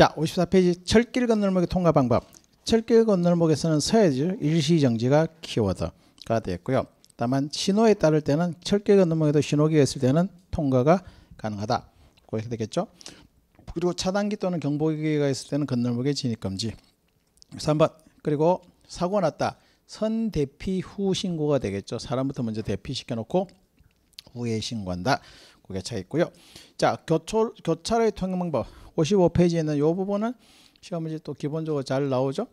자, 54페이지 철길 건널목의 통과 방법. 철길 건널목에서는 서해지 일시 정지가 키워드가 되었고요. 다만 신호에 따를 때는 철길 건널목에도 신호기가 있을 때는 통과가 가능하다. 그렇게 되겠죠. 그리고 차단기 또는 경보기가 있을 때는 건널목에 진입 금지. 3번. 그리고 사고 났다. 선 대피 후 신고가 되겠죠. 사람부터 먼저 대피시켜 놓고 후에 신고한다. 그게 차있고요. 자, 교차 교차를 통행 방법 55페이지에는 이 부분은 시험 문제 또 기본적으로 잘 나오죠.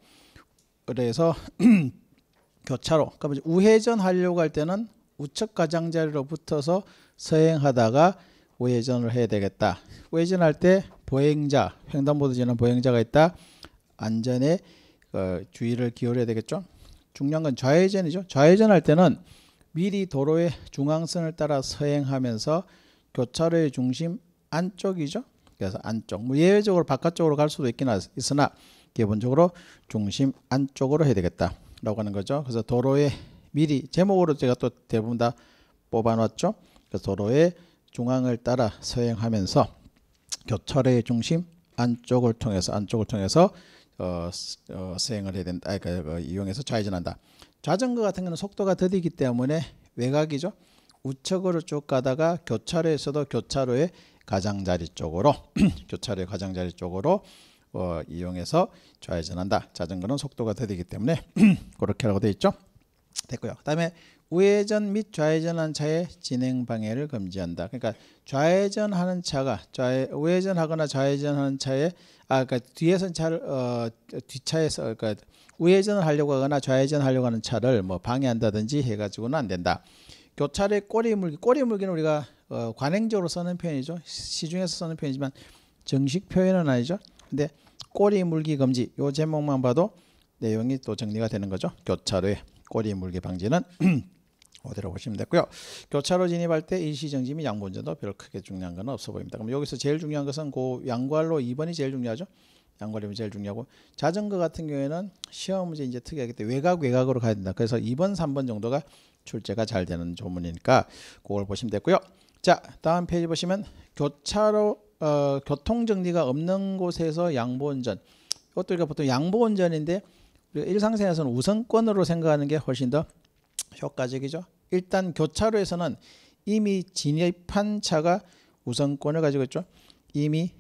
그래서 교차로, 그러니까 우회전 하려고 할 때는 우측 가장자리로 붙어서 서행하다가 우회전을 해야 되겠다. 우회전할 때 보행자, 횡단보도 지는 보행자가 있다. 안전에 어, 주의를 기울여야 되겠죠. 중요한 건 좌회전이죠. 좌회전할 때는 미리 도로의 중앙선을 따라 서행하면서 교차로의 중심 안쪽이죠. 그래서 안쪽. 뭐 예외적으로 바깥쪽으로 갈 수도 있긴 있으나 기본적으로 중심 안쪽으로 해야 되겠다라고 하는 거죠. 그래서 도로의 미리 제목으로 제가 또 대부분 다 뽑아놨죠. 그 도로의 중앙을 따라 서행하면서 교차로의 중심 안쪽을 통해서 안쪽을 통해서 어, 어, 수행을 해야 된다. 아, 그, 그, 이용해서 좌회전한다. 자전거 같은 경우는 속도가 더디기 때문에 외곽이죠. 우측으로 쭉 가다가 교차로에서도 교차로의 가장자리 쪽으로 교차로의 가장자리 쪽으로 어, 이용해서 좌회전한다. 자전거는 속도가 더 되기 때문에 그렇게라고 돼 있죠. 됐고요. 그다음에 우회전 및 좌회전한 차의 진행 방해를 금지한다. 그러니까 좌회전하는 차가 좌회, 우회전하거나 좌회전하는 차의 아 그러니까 뒤에선 차를 어, 뒷차에서 그러니까 우회전을 하려고 하거나 좌회전하려고 하는 차를 뭐 방해한다든지 해가지고는 안 된다. 교찰의 꼬리물기 꼬리물기는 우리가 어, 관행적으로 쓰는 표현이죠. 시중에서 쓰는 표현이지만 정식 표현은 아니죠. 근데 꼬리물기 금지 요 제목만 봐도 내용이 또 정리가 되는 거죠. 교차로의 꼬리물기 방지는 어디로 보시면 됐고요. 교차로 진입할 때 일시정지 및 양보 운전도 별 크게 중요한 건 없어 보입니다. 그럼 여기서 제일 중요한 것은 그 양괄로 2번이 제일 중요하죠. 양괄이 제일 중요하고 자전거 같은 경우에는 시험 문제 이제 특이하게 외곽 외곽으로 가야 된다. 그래서 2번, 3번 정도가 출제가 잘 되는 조문이니까 그걸 보시면 됐고요. 자 다음 페이지 보시면 교차로 어, 교통 정리가 없는 곳에서 양보 운전 이것도 우리가 보통 양보 운전인데 우리가 일상생에서는 우선권으로 생각하는 게 훨씬 더 효과적이죠. 일단 교차로에서는 이미 진입한 차가 우선권을 가지고 있죠. 이미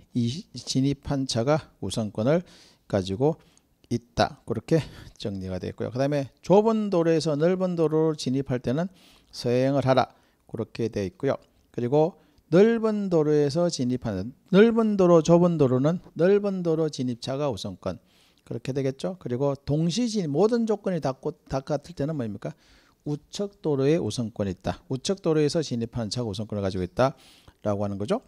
진입한 차가 우선권을 가지고 있다. 그렇게 정리가 되 됐고요. 그 다음에 좁은 도로에서 넓은 도로로 진입할 때는 서행을 하라. 그렇게 되어 있고요. 그리고 넓은 도로에서 진입하는 넓은 도로 좁은 도로는 넓은 도로 진입차가 우선권 그렇게 되겠죠. 그리고 동시 진입 모든 조건이 다, 다 같을 때는 뭡니까? 우측 도로에 우선권이 있다. 우측 도로에서 진입하는 차가 우선권을 가지고 있다라고 하는 거죠.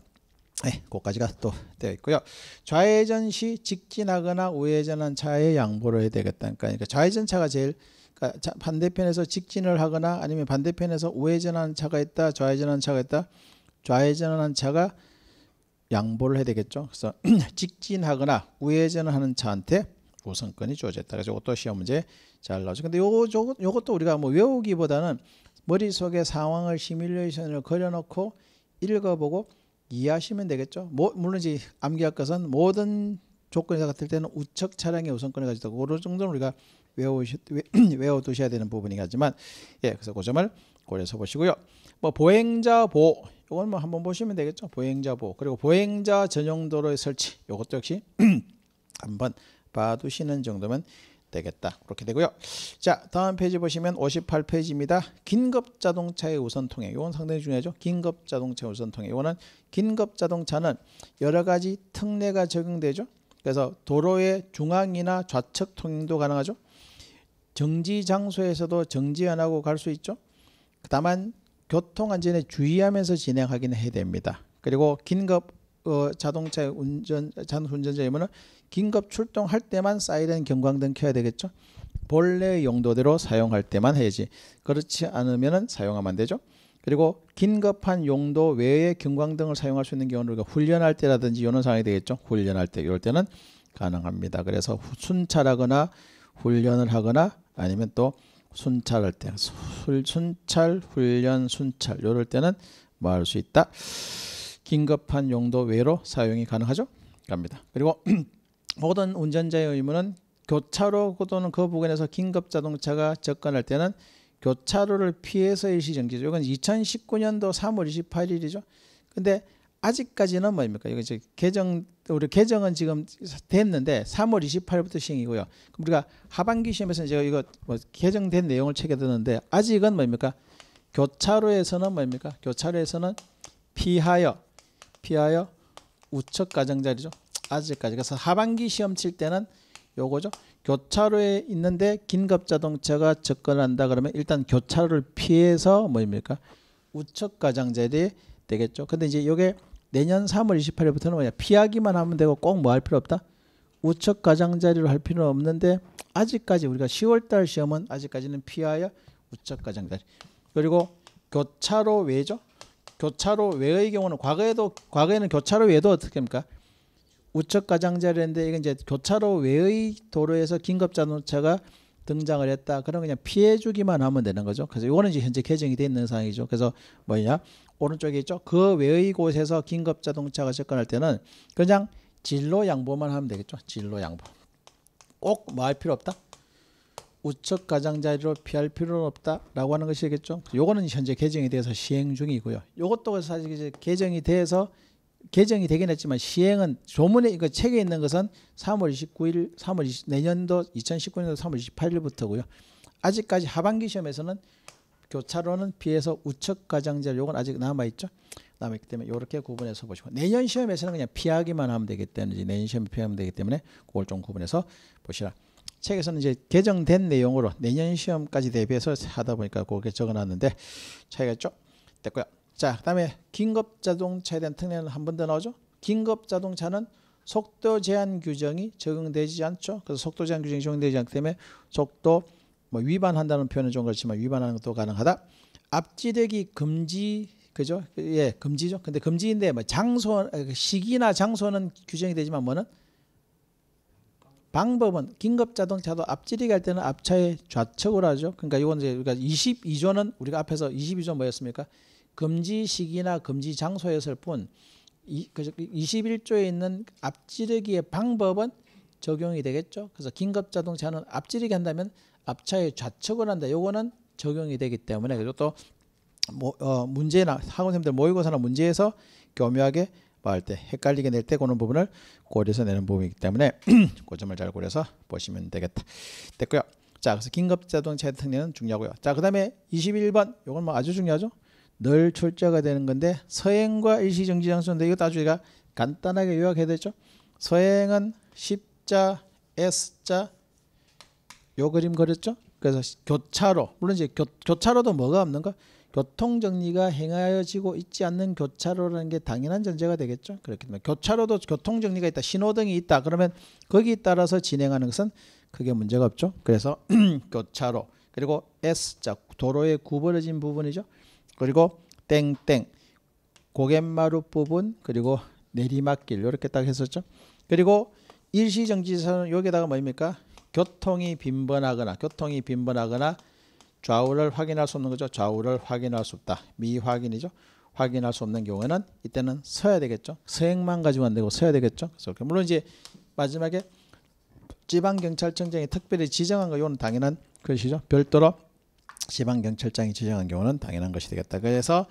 네, 거기까지가 또 되어 있고요. 좌회전 시 직진하거나 우회전한 차에 양보를 해야 되겠다. 그러니까, 그러니까 좌회전 차가 제일 그러니까 반대편에서 직진을 하거나 아니면 반대편에서 우회전한 차가 있다, 좌회전한 차가 있다. 좌회전한 차가 양보를 해야 되겠죠. 그래서 직진하거나 우회전하는 차한테 우선권이 주어졌다. 그래서 이것도 시험 문제 잘 나오죠. 근데 요, 요, 요것도 우리가 뭐 외우기보다는 머릿속에 상황을 시뮬레이션을 그려놓고 읽어보고 이해하시면 되겠죠. 뭐, 물론 이제 암기학과선 모든 조건에서 같을 때는 우측 차량의 우선권을 가지고 어느 정도는 우리가 외워 두셔야 되는 부분이긴 지만예 그래서 그 점을 고려해서 보시고요. 뭐 보행자 보호 이건 뭐 한번 보시면 되겠죠. 보행자 보호 그리고 보행자 전용 도로의 설치 이것도 역시 한번 봐두시는 정도면 되겠다. 그렇게 되고요. 자, 다음 페이지 보시면 58페이지입니다. 긴급 자동차의 우선 통행. 이건 상당히 중요하죠. 긴급 자동차 우선 통행. 이거는 긴급 자동차는 여러 가지 특례가 적용되죠. 그래서 도로의 중앙이나 좌측 통행도 가능하죠. 정지 장소에서도 정지 안 하고 갈 수 있죠. 다만 교통 안전에 주의하면서 진행하긴 해야 됩니다. 그리고 긴급 어, 자동차 운전 자동차 운전자이면은 긴급 출동할 때만 사이렌 경광등 켜야 되겠죠. 본래의 용도대로 사용할 때만 해야지. 그렇지 않으면 사용하면 안 되죠. 그리고 긴급한 용도 외에 경광등을 사용할 수 있는 경우는 우리가 훈련할 때라든지 이런 상황이 되겠죠. 훈련할 때 이럴 때는 가능합니다. 그래서 순찰하거나 훈련을 하거나 아니면 또 순찰할 때 순찰 훈련 순찰 이럴 때는 뭐 할 수 있다. 긴급한 용도 외로 사용이 가능하죠. 갑니다. 그리고 모든 운전자의 의무는 교차로 또는 그 부근에서 긴급 자동차가 접근할 때는 교차로를 피해서 일시정지죠. 이건 2019년도 3월 28일이죠. 근데 아직까지는 뭡니까? 이거 이제 개정 우리 개정은 지금 됐는데 3월 28일부터 시행이고요. 우리가 하반기 시험에서 제가 이거 뭐 개정된 내용을 체계되는데 아직은 뭡니까? 교차로에서는 뭡니까? 교차로에서는 피하여 피하여 우측 가장자리죠. 아직까지 그래서 하반기 시험 칠 때는 요거죠. 교차로에 있는데 긴급 자동차가 접근한다 그러면 일단 교차로를 피해서 뭐입니까? 우측 가장자리 되겠죠. 근데 이제 요게 내년 3월 28일부터는 뭐냐? 피하기만 하면 되고 꼭 뭐 할 필요 없다. 우측 가장자리로 할 필요는 없는데 아직까지 우리가 10월달 시험은 아직까지는 피하여 우측 가장자리. 그리고 교차로 외죠. 교차로 외의 경우는 과거에도 과거에는 교차로 외에도 어떻게 합니까? 우측 가장자리인데 이건 이제 교차로 외의 도로에서 긴급 자동차가 등장을 했다. 그럼 그냥 피해 주기만 하면 되는 거죠. 그래서 이거는 이제 현재 개정이 돼 있는 상황이죠. 그래서 뭐냐 오른쪽에 있죠. 그 외의 곳에서 긴급 자동차가 접근할 때는 그냥 진로 양보만 하면 되겠죠. 진로 양보. 꼭 말 필요 없다. 우측 가장자리로 피할 필요는 없다라고 하는 것이겠죠. 요거는 현재 개정이 돼서 시행 중이고요. 요것도 사실 이제 개정이 돼서 개정이 되긴 했지만 시행은 조문에 이거 그 책에 있는 것은 3월 29일, 3월 20, 내년도 2019년도 3월 28일부터고요. 아직까지 하반기 시험에서는 교차로는 비해서 우측 과장자 요건 아직 남아 있죠. 남아 있기 때문에 이렇게 구분해서 보시고 내년 시험에서는 그냥 피하기만 하면 되기 때문에 내년 시험 피하면 되기 때문에 그걸 좀 구분해서 보시라. 책에서는 이제 개정된 내용으로 내년 시험까지 대비해서 하다 보니까 그렇게 적어놨는데 차이가 좀 됐고요. 자, 그다음에 긴급 자동차에 대한 특례는 한 번 더 나오죠. 긴급 자동차는 속도 제한 규정이 적용되지 않죠. 그래서 속도 제한 규정이 적용되지 않기 때문에 속도 뭐 위반한다는 표현은 좀 그렇지만 위반하는 것도 가능하다. 앞지대기 금지 그죠? 예, 금지죠. 근데 금지인데 뭐 장소 그 시기나 장소는 규정이 되지만 뭐는 방법은 긴급 자동차도 앞질이 갈 때는 앞차의 좌측으로 하죠. 그러니까 이건 이제 우리가 22조는 우리가 앞에서 22조 뭐였습니까? 금지 시기나 금지 장소였을 뿐 21조에 그 있는 앞지르기의 방법은 적용이 되겠죠. 그래서 긴급 자동차는 앞지르기 한다면 앞차의 좌측을 한다. 요거는 적용이 되기 때문에 그리고 또 뭐, 어, 문제나 학원생들 모의고사나 문제에서 교묘하게 말할 때 헷갈리게 낼 때고런 부분을 고려해서 내는 부분이기 때문에 그 점을 잘 고려해서 보시면 되겠다. 됐고요. 자, 그래서 긴급 자동차의 특례는 중요하고요. 자, 그 다음에 21번 요건 뭐 아주 중요하죠. 늘 출제가 되는 건데 서행과 일시정지장소인데이거따 아주 우리가 간단하게 요약해야 되죠. 서행은 십자 S자 요 그림 그렸죠. 그래서 교차로 물론 이제 교, 교차로도 뭐가 없는가? 교통정리가 행하여지고 있지 않는 교차로라는 게 당연한 전제가 되겠죠. 그렇기 때문에 교차로도 교통정리가 있다. 신호등이 있다. 그러면 거기에 따라서 진행하는 것은 크게 문제가 없죠. 그래서 교차로 그리고 S자 도로에 구부러진 부분이죠. 그리고 땡땡 고갯마루 부분 그리고 내리막길 이렇게 딱 했었죠. 그리고 일시정지선은 여기다가 뭡니까? 교통이 빈번하거나 교통이 빈번하거나 좌우를 확인할 수 없는 거죠. 좌우를 확인할 수 없다. 미확인이죠. 확인할 수 없는 경우에는 이때는 서야 되겠죠. 서행만 가지고 안 되고 서야 되겠죠. 그래서 물론 이제 마지막에 지방경찰청장이 특별히 지정한 거 이건 당연한 것이죠. 별도로 지방경찰장이 지정한 경우는 당연한 것이 되겠다. 그래서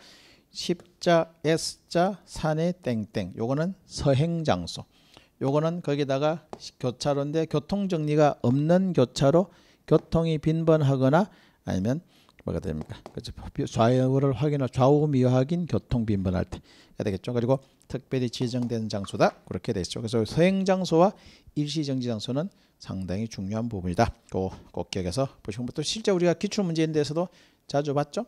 십자 S자 산의 땡땡 요거는 서행장소 요거는 거기다가 교차로인데 교통정리가 없는 교차로 교통이 빈번하거나 아니면 뭐가 됩니까? 그렇죠. 좌우를 확인할 좌우 미확인 교통 빈번할 때 해야 되겠죠. 그리고 특별히 지정된 장소다 그렇게 되죠. 그래서 서행 장소와 일시 정지 장소는 상당히 중요한 부분이다. 꼭 기억해서 보시고 또 실제 우리가 기출 문제에 대해서도 자주 봤죠.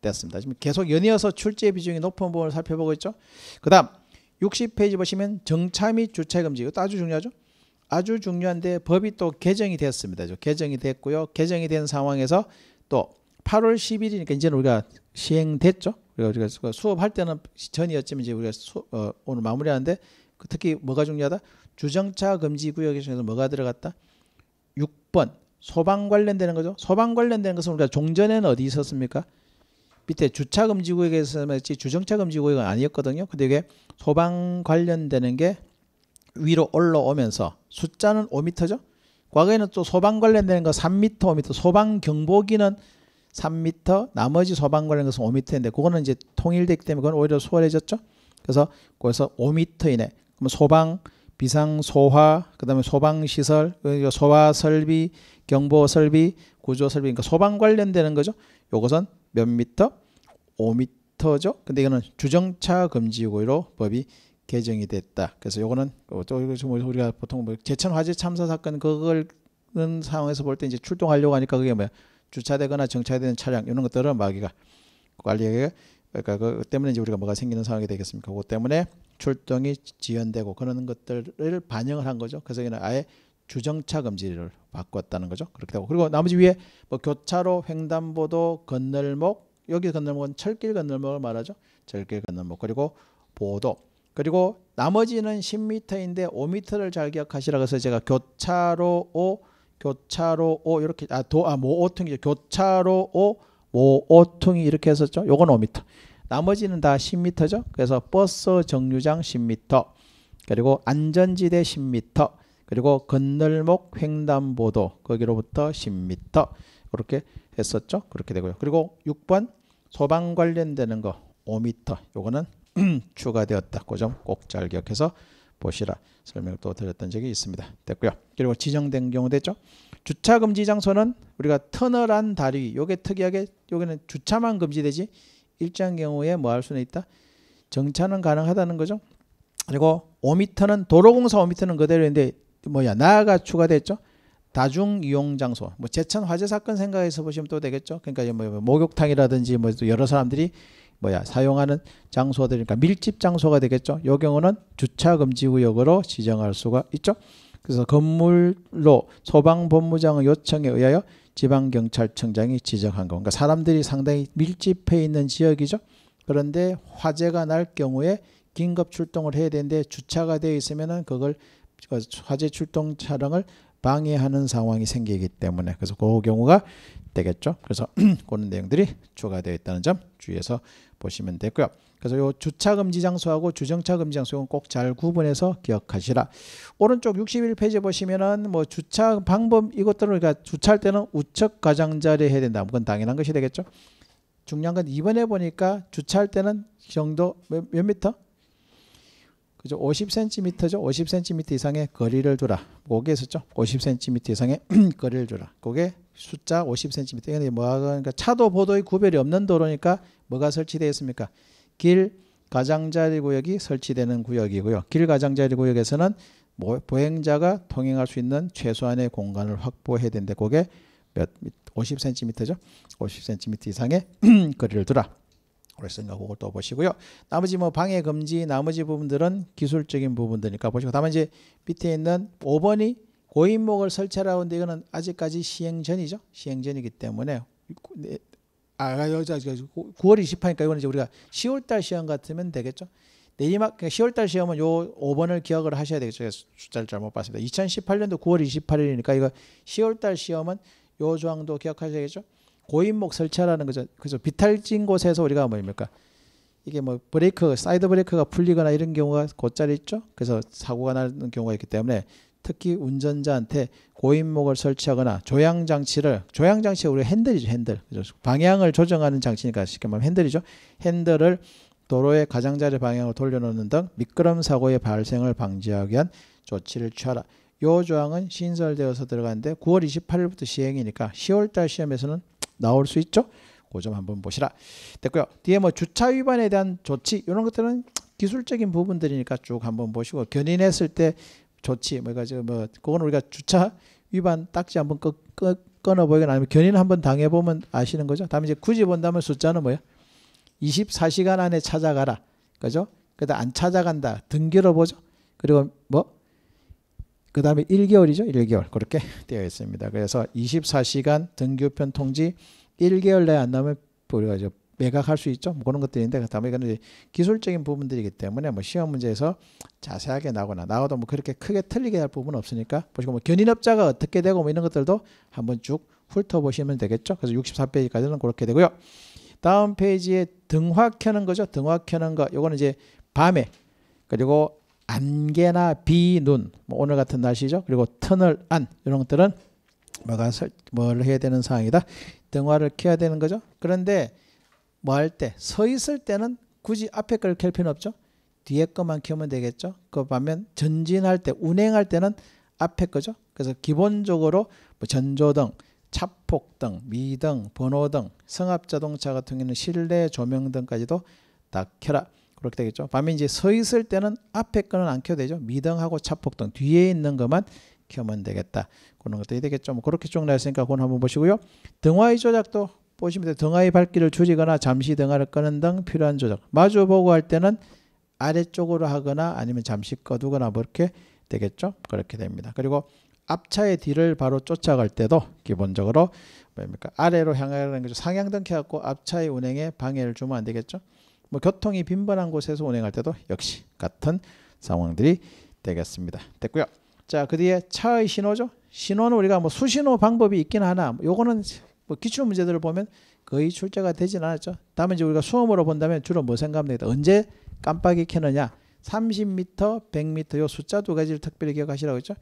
됐습니다. 지금 계속 연이어서 출제 비중이 높은 부분을 살펴보고 있죠. 그다음 60페이지 보시면 정차 및 주차 금지 이거 아주 중요하죠. 아주 중요한데 법이 또 개정이 되었습니다 개정이 됐고요. 개정이 된 상황에서 또 8월 10일이니까 이제는 우리가 시행됐죠. 우리가 수업할 때는 전이었지만 이제 우리가 수, 어, 오늘 마무리하는데 그 특히 뭐가 중요하다? 주정차 금지 구역에 서 뭐가 들어갔다? 6번 소방 관련되는 거죠. 소방 관련되는 것은 우리가 종전에는 어디 있었습니까? 밑에 주차 금지 구역에서만했지 주정차 금지 구역은 아니었거든요. 근데 이게 소방 관련되는 게 위로 올라오면서 숫자는 5m죠. 과거에는 또 소방 관련되는 거 3m, 5m, 소방 경보기는 3m, 나머지 소방 관련 것은 5m인데 그거는 이제 통일됐기 때문에 그건 오히려 수월해졌죠. 그래서 거기서 5m 이내, 그럼 소방 비상 소화, 그다음에 소방 시설, 그러니까 소화 설비, 경보 설비, 구조 설비, 그러니까 소방 관련되는 거죠. 요것은 몇 미터? 5미터죠. 근데 이거는 주정차 금지구로 법이 개정이 됐다. 그래서 요거는 또 우리가 보통 뭐 제천 화재 참사 사건 그걸 상황에서 볼 때 이제 출동하려고 하니까 그게 뭐야 주차되거나 정차되는 차량 이런 것들은 마귀가 관리하기가 그러니까 그 때문에 이제 우리가 뭐가 생기는 상황이 되겠습니까? 그것 때문에 출동이 지연되고 그런 것들을 반영을 한 거죠. 그래서 그냥 아예 주정차 금지를 바꿨다는 거죠. 그렇게 되고 그리고 나머지 위에 뭐 교차로, 횡단보도, 건널목 여기 건널목은 철길 건널목을 말하죠. 철길 건널목 그리고 보도 그리고 나머지는 10m인데 5m를 잘 기억하시라고 해서 제가 교차로 5 교차로 5 이렇게 아 도 아 모오퉁이죠. 교차로 5 모오퉁이 이렇게 했었죠. 요건 5m. 나머지는 다 10m죠. 그래서 버스 정류장 10m, 그리고 안전지대 10m, 그리고 건널목 횡단보도 거기로부터 10m 그렇게 했었죠. 그렇게 되고요. 그리고 6번 소방 관련되는 거 5m 요거는 추가되었다. 그점꼭잘 기억해서 보시라 설명을 또 드렸던 적이 있습니다. 됐고요. 그리고 지정된 경우 됐죠. 주차 금지 장소는 우리가 터널한 다리 요게 특이하게 요기는 주차만 금지되지 일정 경우에 뭐 할 수는 있다. 정차는 가능하다는 거죠. 그리고 5m는 도로공사 5m는 그대로인데 뭐야 나가 아 추가됐죠. 다중 이용 장소, 뭐 제천 화재 사건 생각해서 보시면 또 되겠죠. 그러니까 뭐 목욕탕이라든지 뭐 여러 사람들이 뭐야 사용하는 장소들이니까 그러니까 밀집 장소가 되겠죠. 요 경우는 주차 금지 구역으로 지정할 수가 있죠. 그래서 건물로 소방 본부장의 요청에 의하여 지방경찰청장이 지적한 거. 그러니까 사람들이 상당히 밀집해 있는 지역이죠. 그런데 화재가 날 경우에 긴급 출동을 해야 되는데 주차가 되어 있으면 그걸 어, 화재 출동 차량을 방해하는 상황이 생기기 때문에 그래서 그 경우가 되겠죠. 그래서 그런 내용들이 추가되어 있다는 점 주의해서 보시면 되고요. 그래서 요 주차 금지 장소하고 주정차 금지 장소는 꼭 잘 구분해서 기억하시라. 오른쪽 61페이지 보시면은 뭐 주차 방법 이것들을 우리가 그러니까 주차할 때는 우측 가장자리 해야 된다. 그건 당연한 것이 되겠죠. 중요한 건 이번에 보니까 주차할 때는 정도 몇, 몇 미터? 그죠? 50cm죠. 50cm 이상의 거리를 두라. 거기에 있었죠. 50cm 이상의 거리를 두라. 그게 숫자 50cm. 이게 뭐가 그러니까 차도 보도의 구별이 없는 도로니까 뭐가 설치되어 있습니까? 길 가장자리 구역이 설치되는 구역이고요. 길 가장자리 구역에서는 보행자가 통행할 수 있는 최소한의 공간을 확보해야 되는 그게 몇 50cm죠. 50cm 이상의 거리를 두라. 그랬으니까 그걸 또 보시고요. 나머지 뭐 방해 금지 나머지 부분들은 기술적인 부분들니까 보시고 다만 이제 밑에 있는 5번이 고인목을 설치하라는데 이거는 아직까지 시행 전이죠. 시행 전이기 때문에 아 여자 9월 2 0일니까 이거는 이제 우리가 10월달 시험 같으면 되겠죠. 내리막 10월달 그러니까 시험은 요 5번을 기억을 하셔야 되겠죠. 숫자를 잘못 봤습니다. 2018년도 9월 28일이니까 이거 10월달 시험은 요 조항도 기억하셔야 겠죠 고인목 설치하라는 거죠. 그래서 비탈진 곳에서 우리가 뭡니까? 이게 뭐 브레이크, 사이드 브레이크가 풀리거나 이런 경우가 곧자리 있죠. 그래서 사고가 나는 경우가 있기 때문에 특히 운전자한테 고인목을 설치하거나 조향 장치를 조향 장치 우리 핸들이죠 핸들 방향을 조정하는 장치니까 쉽게 말하면 핸들이죠 핸들을 도로의 가장자리 방향으로 돌려놓는 등 미끄럼 사고의 발생을 방지하기 위한 조치를 취하라. 요 조항은 신설되어서 들어가는데 9월 28일부터 시행이니까 10월달 시험에서는 나올 수 있죠. 그점 한번 보시라. 됐고요. 뒤에 뭐 주차 위반에 대한 조치 이런 것들은 기술적인 부분들이니까 쭉 한번 보시고 견인했을 때 조치 뭐 가지고 뭐 그건 우리가 주차 위반 딱지 한번 꺼, 꺼, 꺼내 보이거나 아니면 견인 한번 당해 보면 아시는 거죠. 다음 이제 굳이 본다면 숫자는 뭐야? 24시간 안에 찾아가라. 그죠? 그다 안 찾아간다. 등기로 보죠. 그리고 뭐? 그 다음에 1개월이죠. 1개월. 그렇게 되어 있습니다. 그래서 24시간 등기우편 통지 1개월 내에 안 나오면 우리가 이제 매각할 수 있죠. 뭐 그런 것들인데 그다음에 이거는 기술적인 부분들이기 때문에 뭐 시험 문제에서 자세하게 나거나 나와도 뭐 그렇게 크게 틀리게 할 부분은 없으니까 보시고 뭐 견인업자가 어떻게 되고 뭐 이런 것들도 한번 쭉 훑어보시면 되겠죠. 그래서 64페이지까지는 그렇게 되고요. 다음 페이지에 등화 켜는 거죠. 등화 켜는 거. 요거는 이제 밤에 그리고 안개나 비, 눈, 뭐 오늘 같은 날씨죠. 그리고 터널 안 이런 것들은 뭐가 설, 뭘 해야 되는 상황이다. 등화를 켜야 되는 거죠. 그런데 뭐할 때, 서 있을 때는 굳이 앞에 걸 켤 필요는 없죠. 뒤에 것만 켜면 되겠죠. 그 반면 전진할 때, 운행할 때는 앞에 거죠. 그래서 기본적으로 뭐 전조등, 차폭등, 미등, 번호등, 성합자동차 같은 경우는 실내 조명등까지도 다 켜라. 그렇게 되겠죠. 반면 이제 서 있을 때는 앞에 거는 안 켜도 되죠. 미등하고 차폭등 뒤에 있는 것만 켜면 되겠다. 그런 것들이 되겠죠. 뭐 그렇게 쭉 나왔으니까 그건 한번 보시고요. 등화의 조작도 보시면 등하의 밝기를 줄이거나 잠시 등하를 끄는 등 필요한 조작. 마주보고 할 때는 아래쪽으로 하거나 아니면 잠시 꺼두거나 뭐 이렇게 되겠죠. 그렇게 됩니다. 그리고 앞차의 뒤를 바로 쫓아갈 때도 기본적으로 뭡니까 아래로 향하는 거죠. 상향등 켜갖고 앞차의 운행에 방해를 주면 안 되겠죠. 뭐 교통이 빈번한 곳에서 운행할 때도 역시 같은 상황들이 되겠습니다. 됐고요. 자, 그 뒤에 차의 신호죠. 신호는 우리가 뭐 수신호 방법이 있긴 하나 뭐 요거는 뭐 기출 문제들을 보면 거의 출제가 되진 않았죠. 다음 이제 우리가 수험으로 본다면 주로 뭐 생각합니다. 언제 깜빡이 켜느냐? 30m, 100m 요 숫자 두 가지를 특별히 기억하시라고 했죠.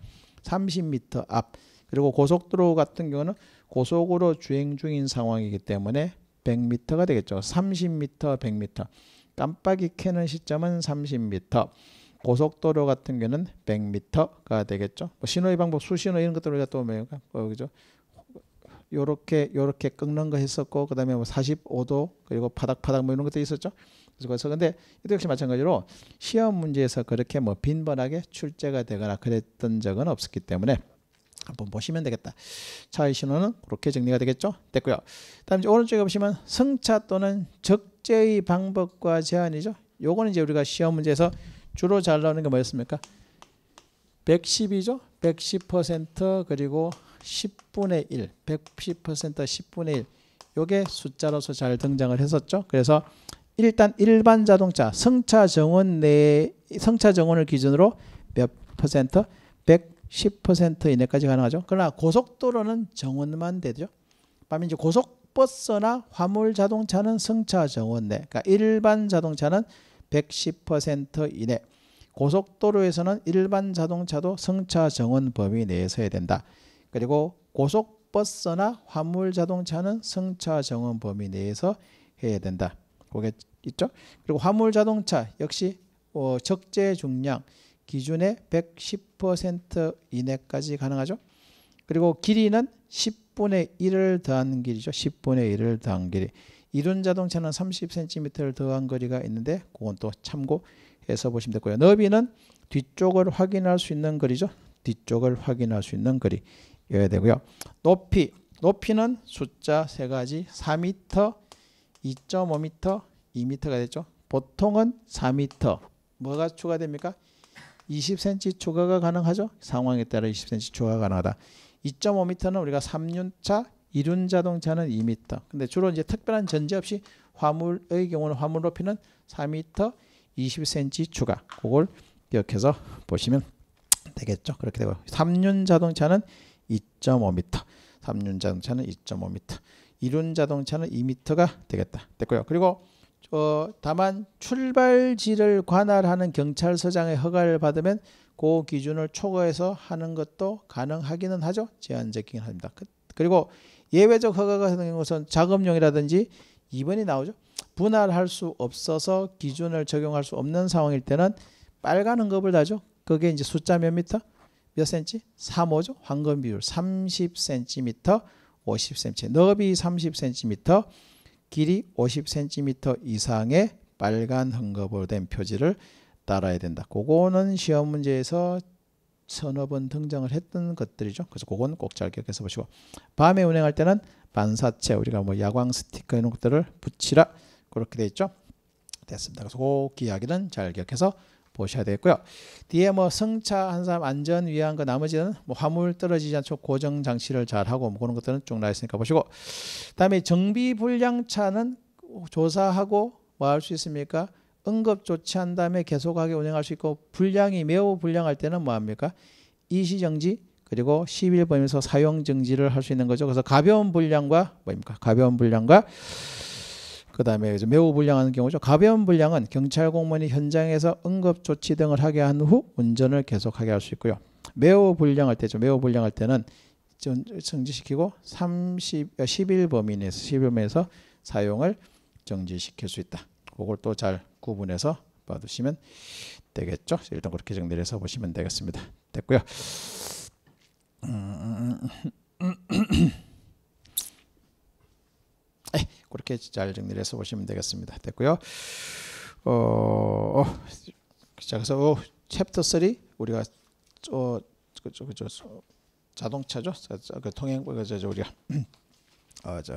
30m 앞 그리고 고속도로 같은 경우는 고속으로 주행 중인 상황이기 때문에 100m가 되겠죠. 30m, 100m. 깜빡이 켜는 시점은 30m. 고속도로 같은 경우는 100m가 되겠죠. 뭐 신호의 방법, 수신호 이런 것들 우리가 또뭐 어, 그죠? 요렇게 요렇게 끊는거 했었고 그다음에 뭐 45도 그리고 바닥바닥 뭐 이런 것도 있었죠. 그래서 근데 이도 역시 마찬가지로 시험 문제에서 그렇게 뭐 빈번하게 출제가 되거나 그랬던 적은 없었기 때문에 한번 보시면 되겠다. 차의 신호는 그렇게 정리가 되겠죠? 됐고요. 다음 이제 오른쪽에 보시면 승차 또는 적재의 방법과 제한이죠. 요거는 이제 우리가 시험 문제에서 주로 잘 나오는 게 뭐였습니까? 110이죠. 110% 그리고 10분의 1, 110% 10분의 1 요게 숫자로서 잘 등장을 했었죠. 그래서 일단 일반 자동차 승차 정원 내 승차 정원을 기준으로 몇 퍼센트? 110% 이내까지 가능하죠. 그러나 고속도로는 정원만 되죠. 밤에 이제 고속버스나 화물 자동차는 승차 정원 내. 그러니까 일반 자동차는 110% 이내. 고속도로에서는 일반 자동차도 승차 정원 범위 내에서 해야 된다. 그리고 고속버스나 화물자동차는 승차 정원 범위 내에서 해야 된다. 그게 있죠. 그리고 화물자동차 역시 어, 적재 중량 기준의 110% 이내까지 가능하죠. 그리고 길이는 10분의 1을 더한 길이죠. 10분의 1을 더한 길이. 이륜 자동차는 30cm를 더한 거리가 있는데 그건 또 참고해서 보시면 됐고요. 너비는 뒤쪽을 확인할 수 있는 거리죠. 뒤쪽을 확인할 수 있는 거리. 여야 되고요. 높이 높이는 숫자 세 가지 4m, 2.5m, 2m가 됐죠. 보통은 4m. 뭐가 추가됩니까? 20cm 추가가 가능하죠. 상황에 따라 20cm 추가가 가능하다. 2.5m는 우리가 3륜차, 1륜 자동차는 2m. 근데 주로 이제 특별한 전제 없이 화물의 경우는 화물 높이는 4m, 20cm 추가. 그걸 기억해서 보시면 되겠죠. 그렇게 되고 3륜 자동차는 2.5m, 3륜 자동차는 2.5m, 1륜 자동차는 2m가 되겠다. 됐고요. 그리고 어, 다만 출발지를 관할하는 경찰서장의 허가를 받으면 그 기준을 초과해서 하는 것도 가능하기는 하죠. 제한적이긴 합니다. 그리고 예외적 허가 가 되는 것은 작업용이라든지 2번이 나오죠. 분할할 수 없어서 기준을 적용할 수 없는 상황일 때는 빨간 응급을 다죠. 그게 이제 숫자 몇 미터? 몇 cm? 3호죠. 황금 비율 30cm, 50cm. 너비 30cm, 길이 50cm 이상의 빨간 헝겊으로 된 표지를 따라야 된다. 그거는 시험 문제에서 서너 번 등장을 했던 것들이죠. 그래서 그건 꼭 잘 기억해서 보시고 밤에 운행할 때는 반사체 우리가 뭐 야광 스티커 이런 것들을 붙이라 그렇게 돼 있죠. 됐습니다. 그래서 그 이야기는 잘 기억해서 보셔야 되겠고요. 뒤에 뭐 승차 한 사람 안전 위한 거 나머지는 뭐 화물 떨어지지 않도 고정 장치를 잘 하고 뭐 그런 것들은 쭉 나와 있으니까 보시고 그다음에 정비 불량차는 조사하고 뭐 할 수 있습니까? 응급 조치한 다음에 계속하게 운행할 수 있고 불량이 매우 불량할 때는 뭐 합니까? 이시정지 그리고 11번에서 사용 정지를 할 수 있는 거죠. 그래서 가벼운 불량과 뭡니까 가벼운 불량과 그 다음에 매우 불량한 경우죠. 가벼운 불량은 경찰 공무원이 현장에서 응급 조치 등을 하게 한 후 운전을 계속하게 할 수 있고요. 매우 불량할 때죠. 매우 불량할 때는 정지시키고 30, 11범위 아, 내에서 11범위에서 사용을 정지시킬 수 있다. 그걸 또 잘 구분해서 봐두시면 되겠죠. 일단 그렇게 정리를 해서 보시면 되겠습니다. 됐고요. 음... 음, 음. 그렇게 잘 정리를 해서 보시면 되겠습니다. 됐고요. 어, 어 자, 그래서 어, 챕터 3 우리가 어, 그, 저, 그, 저, 자동차죠. 그 통행 그저 우리가 어, 저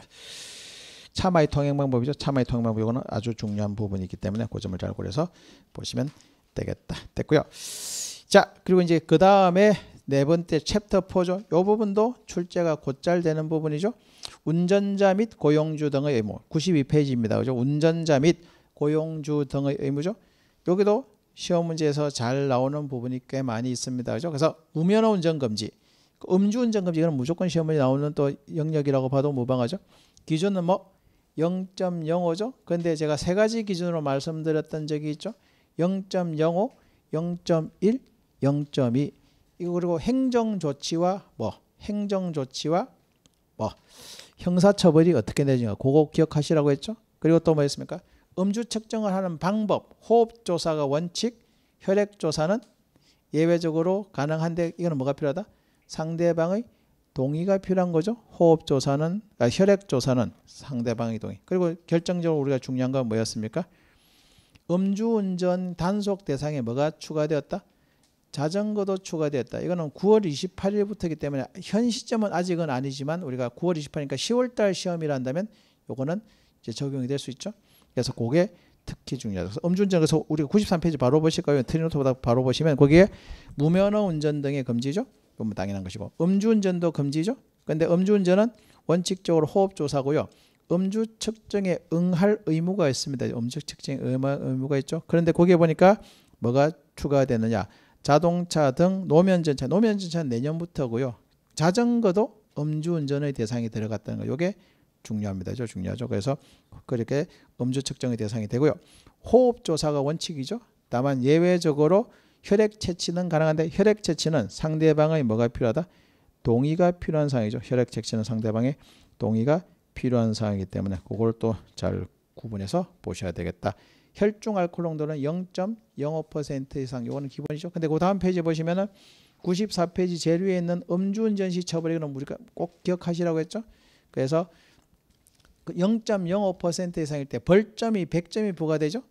차마의 통행 방법이죠. 차마의 통행 방법 이 아주 중요한 부분이기 때문에 그 점을 잘 고려해서 보시면 되겠다. 됐고요. 자, 그리고 이제 그 다음에 네 번째 챕터 4죠. 이 부분도 출제가 곧잘 되는 부분이죠. 운전자 및 고용주 등의 의무 92페이지입니다. 그죠? 운전자 및 고용주 등의 의무죠. 여기도 시험 문제에서 잘 나오는 부분이 꽤 많이 있습니다. 그죠? 그래서 우면 허 운전 금지, 음주 운전 금지 이건 무조건 시험 문제 나오는 또 영역이라고 봐도 무방하죠. 기준은 뭐 0.05죠. 그런데 제가 세 가지 기준으로 말씀드렸던 적이 있죠. 0.05, 0.1, 0.2 그리고 행정 조치와 뭐 행정 조치와 뭐 형사처벌이 어떻게 되는냐 그거 기억하시라고 했죠. 그리고 또뭐 했습니까? 음주 측정을 하는 방법, 호흡 조사가 원칙, 혈액 조사는 예외적으로 가능한데 이거는 뭐가 필요하다? 상대방의 동의가 필요한 거죠. 호흡 조사는 아, 혈액 조사는 상대방의 동의. 그리고 결정적으로 우리가 중요한 건 뭐였습니까? 음주운전 단속 대상에 뭐가 추가되었다? 자전거도 추가되었다. 이거는 9월 28일부터이기 때문에 현 시점은 아직은 아니지만 우리가 9월 28일이니까 10월달 시험이라 한다면 요거는 이제 적용이 될 수 있죠. 그래서 그게 특히 중요하다. 그래서 음주운전 그래서 우리가 93페이지 바로 보실까요? 트리노트보다 바로 보시면 거기에 무면허 운전 등의 금지죠. 그건 당연한 것이고 음주운전도 금지죠. 근데 음주운전은 원칙적으로 호흡조사고요. 음주 측정에 응할 의무가 있습니다. 음주 측정에 의무가 있죠. 그런데 거기에 보니까 뭐가 추가되느냐? 자동차 등 노면전차, 노면전차는 내년부터고요. 자전거도 음주운전의 대상이 들어갔다는 거. 요게 중요합니다. 죠 중요하죠. 그래서 그렇게 음주 측정의 대상이 되고요. 호흡 조사가 원칙이죠. 다만 예외적으로 혈액 채취는 가능한데 혈액 채취는 상대방의 뭐가 필요하다? 동의가 필요한 사항이죠. 혈액 채취는 상대방의 동의가 필요한 사항이기 때문에 그걸 또 잘 구분해서 보셔야 되겠다. 혈중 알코올 농도는 0.05% 이상. 요거는 기본이죠. 근데 그 다음 페이지 보시면은 94페이지 제일 위에 있는 음주운전 시 처벌액은 우리가 꼭 기억하시라고 했죠. 그래서 0.05% 그 이상일 때 벌점이 100점이 부과되죠.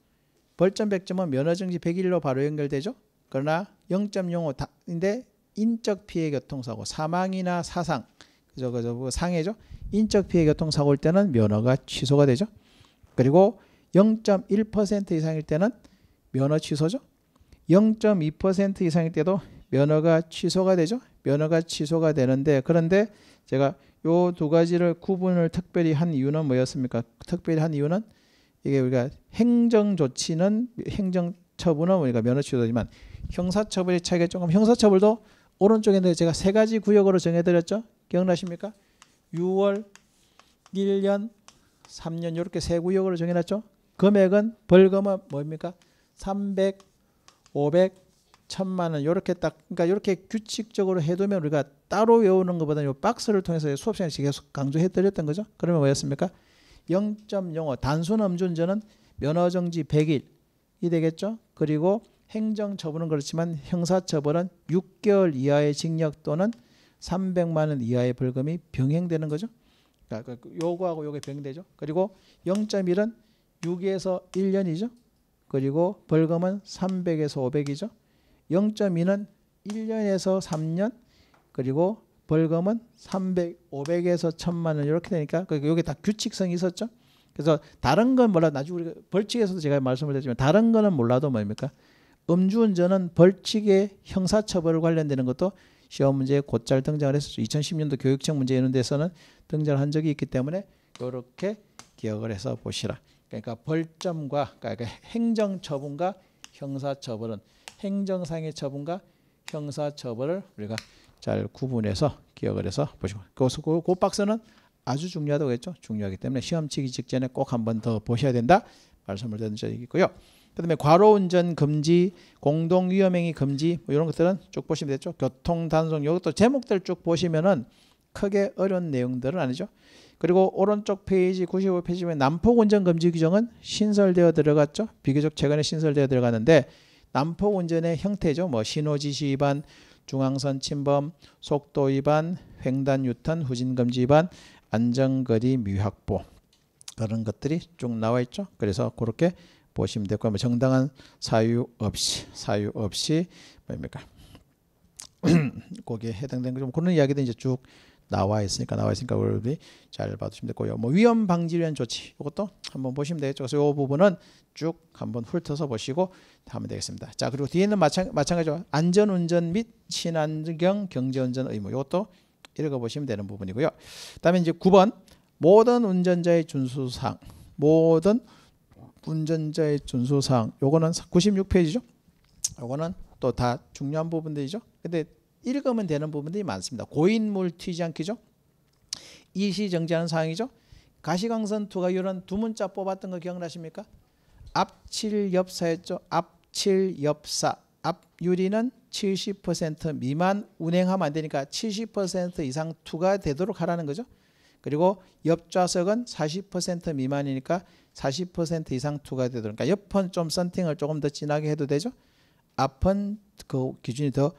벌점 100점은 면허정지 101로 바로 연결되죠. 그러나 0.05인데 인적 피해 교통사고 사망이나 사상 그저 그저 뭐 상해죠. 인적 피해 교통사고일 때는 면허가 취소가 되죠. 그리고 0.1% 이상일 때는 면허 취소죠. 0.2% 이상일 때도 면허가 취소가 되죠. 면허가 취소가 되는데 그런데 제가 요두 가지를 구분을 특별히 한 이유는 뭐였습니까? 특별히 한 이유는 이게 우리가 행정 조치는 행정 처분은 우리가 면허 취소지만 형사 처벌의 차이가 조금 형사 처벌도 오른쪽에 제가 세 가지 구역으로 정해 드렸죠. 기억나십니까? 6월 1년 3년 이렇게 세 구역으로 정해 놨죠. 금액은 벌금은 뭡니까? 300, 500, 1000만 원 이렇게 딱 그러니까 이렇게 규칙적으로 해두면 우리가 따로 외우는 것보다 이 박스를 통해서 수업 시간에 계속 강조해 드렸던 거죠. 그러면 뭐였습니까? 0.05 단순 음주운전은 면허정지 100일이 되겠죠. 그리고 행정처분은 그렇지만 형사처벌은 6개월 이하의 징역 또는 300만 원 이하의 벌금이 병행되는 거죠. 그러니까 그, 그 요거하고 요게 병행되죠. 그리고 0.1은 6에서 1년이죠. 그리고 벌금은 300에서 500이죠. 0.2는 1년에서 3년 그리고 벌금은 300, 500에서 1000만 원 이렇게 되니까 그리고 이게 다 규칙성이 있었죠. 그래서 다른 건 몰라 나중에 우리가 벌칙에서도 제가 말씀을 드렸지만 다른 거는 몰라도 뭡니까? 음주운전은 벌칙의 형사처벌 관련되는 것도 시험 문제에 곧잘 등장을 했었죠. 2010년도 교육청 문제 이런 데서는 등장한 적이 있기 때문에 이렇게 기억을 해서 보시라. 그러니까 벌점과 그러니까 행정처분과 형사처벌은 행정상의 처분과 형사처벌을 우리가 잘 구분해서 기억을 해서 보시고 그것을 그, 그 박스는 아주 중요하다고 했죠. 중요하기 때문에 시험 치기 직전에 꼭 한 번 더 보셔야 된다 말씀을 드린 적이 있고요. 그다음에 과로운전 금지, 공동위험행위 금지 뭐 이런 것들은 쭉 보시면 되죠. 교통단속 이것도 제목들 쭉 보시면은 크게 어려운 내용들은 아니죠. 그리고 오른쪽 페이지 95페이지면 난폭 운전 금지 규정은 신설되어 들어갔죠. 비교적 최근에 신설되어 들어갔는데 난폭 운전의 형태죠. 뭐 신호 지시 위반, 중앙선 침범, 속도 위반, 횡단 유턴, 후진 금지 위반, 안전거리 미확보 그런 것들이 쭉 나와 있죠. 그래서 그렇게 보시면 될 되고 뭐 정당한 사유 없이 사유 없이 뭡니까? 거기에 해당된 거좀 그런 이야기도 이제 쭉 나와 있으니까 나와 있으니까 여러분이잘 봐주시면 되고요. 뭐 위험 방지를 위한 조치 이것도 한번 보시면 되겠죠. 그래서 이 부분은 쭉 한번 훑어서 보시고 하면 되겠습니다. 자 그리고 뒤에는 마찬, 마찬가지로 안전운전 및 친환경 경제운전 의무 이것도 읽어보시면 되는 부분이고요. 그다음에 이제 9번 모든 운전자의 준수사항 모든 운전자의 준수사항 요거는 96페이지죠. 요거는 또 다 중요한 부분들이죠. 근데 읽으면 되는 부분들이 많습니다. 고인물 튀지않기죠. 일시정지하는 상황이죠 가시광선투가 이런 두 문자 뽑았던 거 기억나십니까? 앞칠엽사였죠. 앞칠엽사. 앞유리는 70% 미만 운행하면 안 되니까 70% 이상 투가 되도록 하라는 거죠. 그리고 옆좌석은 40% 미만이니까 40% 이상 투가 되도록. 그러니까 옆은 좀선팅을 조금 더 진하게 해도 되죠. 앞은 그 기준이 더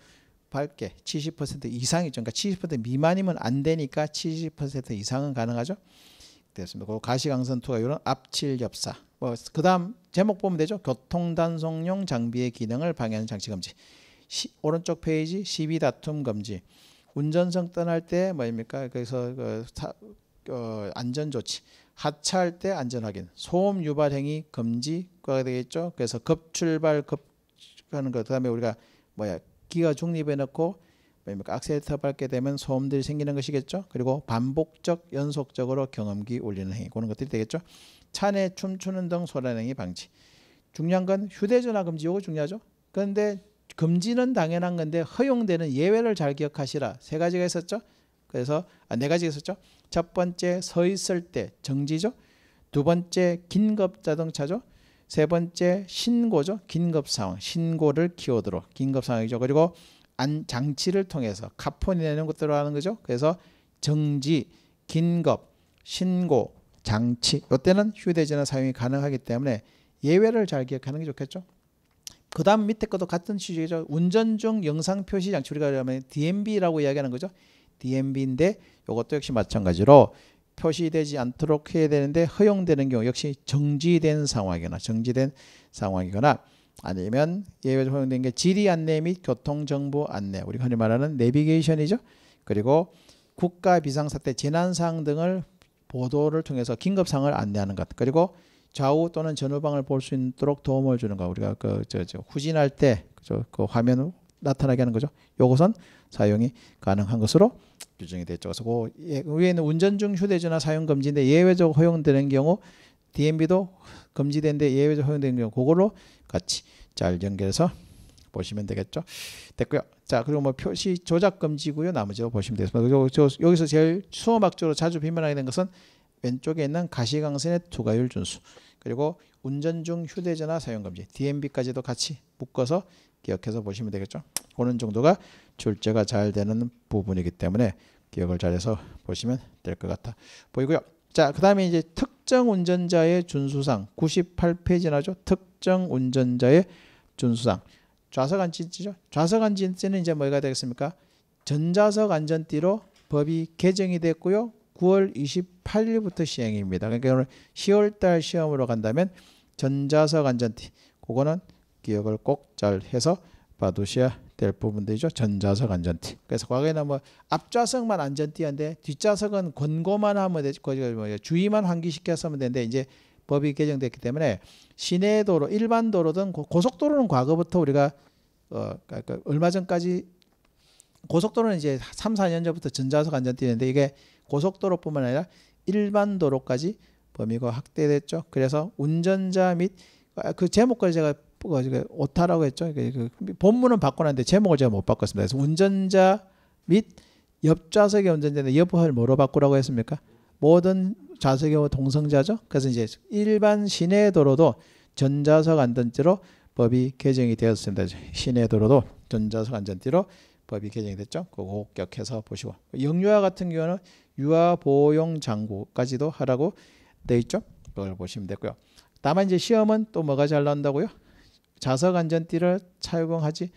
밝게 70% 이상이죠. 그러니까 70% 미만이면 안 되니까 70% 이상은 가능하죠. 됐습니다. 그 가시광선 투가 이런 압칠엽사. 뭐 그다음 제목 보면 되죠. 교통단속용 장비의 기능을 방해하는 장치 금지. 시, 오른쪽 페이지 시비 다툼 금지. 운전석 떠날 때 뭐입니까? 그래서 그, 타, 어, 안전 조치. 하차할 때 안전 확인. 소음 유발 행위 금지가 되겠죠. 그래서 급출발 급 하는 거. 그다음에 우리가 뭐야 기가 중립해 놓고 뭡니까? 악셀레터 밟게 되면 소음들이 생기는 것이겠죠. 그리고 반복적 연속적으로 경험기 올리는 행위 그런 것들이 되겠죠. 차내 춤추는 등 소란 행위 방지. 중요한 건 휴대전화 금지 요거 중요하죠. 그런데 금지는 당연한 건데 허용되는 예외를 잘 기억하시라. 세 가지가 있었죠. 그래서 아, 네 가지가 있었죠. 첫 번째 서 있을 때 정지죠. 두 번째 긴급 자동차죠. 세 번째 신고죠. 긴급 상황, 신고를 키워드로 긴급 상황이죠. 그리고 안 장치를 통해서 카폰이 내는 것들로 하는 거죠. 그래서 정지, 긴급, 신고, 장치. 이때는 휴대전화 사용이 가능하기 때문에 예외를 잘 기억하는 게 좋겠죠. 그 다음 밑에 것도 같은 취지죠. 운전 중 영상 표시 장치 우리가 그러면 DMB라고 이야기하는 거죠. DMB인데 이것도 역시 마찬가지로 표시되지 않도록 해야 되는데 허용되는 경우 역시 정지된 상황이거나 정지된 상황이거나 아니면 예외적으로 허용된 게 지리 안내 및 교통 정보 안내 우리 흔히 말하는 내비게이션이죠. 그리고 국가 비상사태 재난 상 등을 보도를 통해서 긴급 상을 안내하는 것 그리고 좌우 또는 전후방을 볼 수 있도록 도움을 주는 거 우리가 그 저 저 후진할 때그 저, 그 화면 나타나게 하는 거죠. 요것은 사용이 가능한 것으로 규정이 되어 있죠. 그래서 그 예, 위에는 운전 중 휴대전화 사용 금지인데 예외적 허용되는 경우 DMB도 금지된데 예외적 허용되는 경우 그걸로 같이 잘 연결해서 보시면 되겠죠. 됐고요. 자 그리고 뭐 표시 조작 금지고요. 나머지도 보시면 되겠습니다. 그리고 여기서 제일 수험학적으로 자주 비만하게 된 것은 왼쪽에 있는 가시광선의 투과율 준수 그리고 운전 중 휴대전화 사용 금지 DMB까지도 같이 묶어서 기억해서 보시면 되겠죠. 어느 정도가 출제가 잘 되는 부분이기 때문에 기억을 잘해서 보시면 될 것 같아 보이고요. 자, 그 다음에 이제 특정 운전자의 준수상 98페이지 나죠. 특정 운전자의 준수상 좌석 안전띠죠. 좌석 안전띠는 이제 뭐가 되겠습니까? 전좌석 안전띠로 법이 개정이 됐고요. 9월 28일부터 시행입니다. 그러니까 오늘 10월달 시험으로 간다면 전좌석 안전띠 그거는 기억을 꼭 잘 해서 봐두셔야 될 부분들이죠. 전좌석 안전띠. 그래서 과거에는 뭐 앞좌석만 안전띠였는데 뒷좌석은 권고만 하면 되지 뭐 주의만 환기시켜서 하면 되는데 이제 법이 개정됐기 때문에 시내 도로, 일반 도로든 고속도로는 과거부터 우리가 어, 그러니까 그 얼마 전까지 고속도로는 이제 3, 4년 전부터 전좌석 안전띠였는데 이게 고속도로뿐만 아니라 일반 도로까지 범위가 확대됐죠. 그래서 운전자 및 그제목까지 제가 뭐 그 오타라고 했죠. 그, 그 본문은 바꿔는데 제목을 제가 못 바꿨습니다. 그래서 운전자 및 옆좌석의 운전자는 여부 뭐로 바꾸라고 했습니까? 모든 좌석의 동성자죠. 그래서 이제 일반 시내 도로도 전좌석 안전띠로 법이 개정이 되었습니다. 시내 도로도 전좌석 안전띠로 법이 개정이 됐죠. 그거 기억해서 보시고 영유아 같은 경우는 유아 보용 장구까지도 하라고 돼 있죠. 그걸 보시면 되고요. 다만 이제 시험은 또 뭐가 잘 나온다고요? 자석 안전띠를 착용하지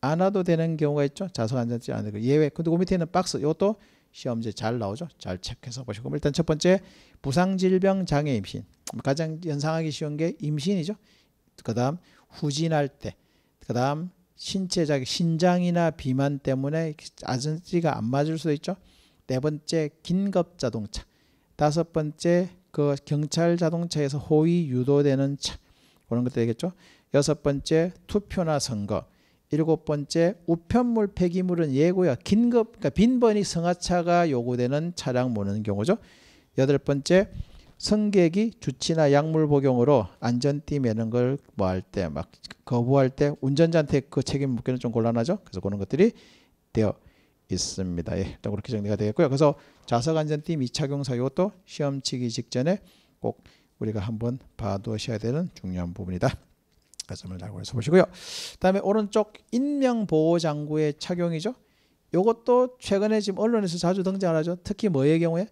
않아도 되는 경우가 있죠. 자석 안전띠 안 되고 예외. 근데 그 밑에 있는 박스 이것도 시험제 잘 나오죠. 잘 체크해서 보시고 일단 첫 번째 부상질병 장애 임신 가장 연상하기 쉬운 게 임신이죠. 그다음 후진할 때, 그다음 신체 자기 신장이나 비만 때문에 아저씨가안 맞을 수도 있죠. 네 번째 긴급 자동차, 다섯 번째 그 경찰 자동차에서 호위 유도되는 차 그런 것도 되겠죠. 여섯 번째 투표나 선거, 일곱 번째 우편물 폐기물은 예고야 긴급 그러니까 빈번히 승하차가 요구되는 차량 모는 경우죠. 여덟 번째 승객이 주치나 약물 복용으로 안전띠 매는 걸 뭐 할 때 막 거부할 때 운전자한테 그 책임 묻기는 좀 곤란하죠. 그래서 그런 것들이 되어 있습니다. 예, 일단 그렇게 정리가 되겠고요. 그래서 좌석 안전띠 미착용사 유또 시험 치기 직전에 꼭 우리가 한번 봐두셔야 되는 중요한 부분이다. 그 점을 알고 있어 보시고요. 다음에 오른쪽 인명보호장구의 착용이죠. 이것도 최근에 지금 언론에서 자주 등장하죠. 특히 뭐의 경우에?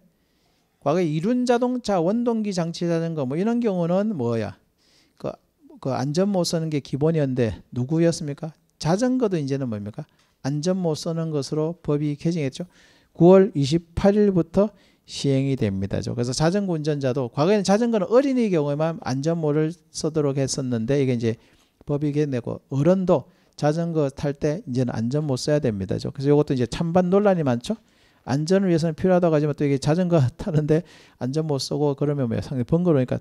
과거 이륜 자동차 원동기 장치 자전거 뭐 이런 경우는 뭐야? 그, 그 안전 못 쓰는 게 기본이었는데 누구였습니까? 자전거도 이제는 뭡니까? 안전 못 쓰는 것으로 법이 개정했죠. 9월 28일부터 시행이 됩니다 그래서 자전거 운전자도 과거에는 자전거는 어린이 경우에만 안전모를 쓰도록 했었는데 이게 이제 법이 개내고 어른도 자전거 탈 때 이제는 안전모 써야 됩니다 그래서 이것도 이제 찬반 논란이 많죠. 안전을 위해서는 필요하다고 하지만 또 이게 자전거 타는데 안전모 쓰고 그러면 뭐 상당히 번거로우니까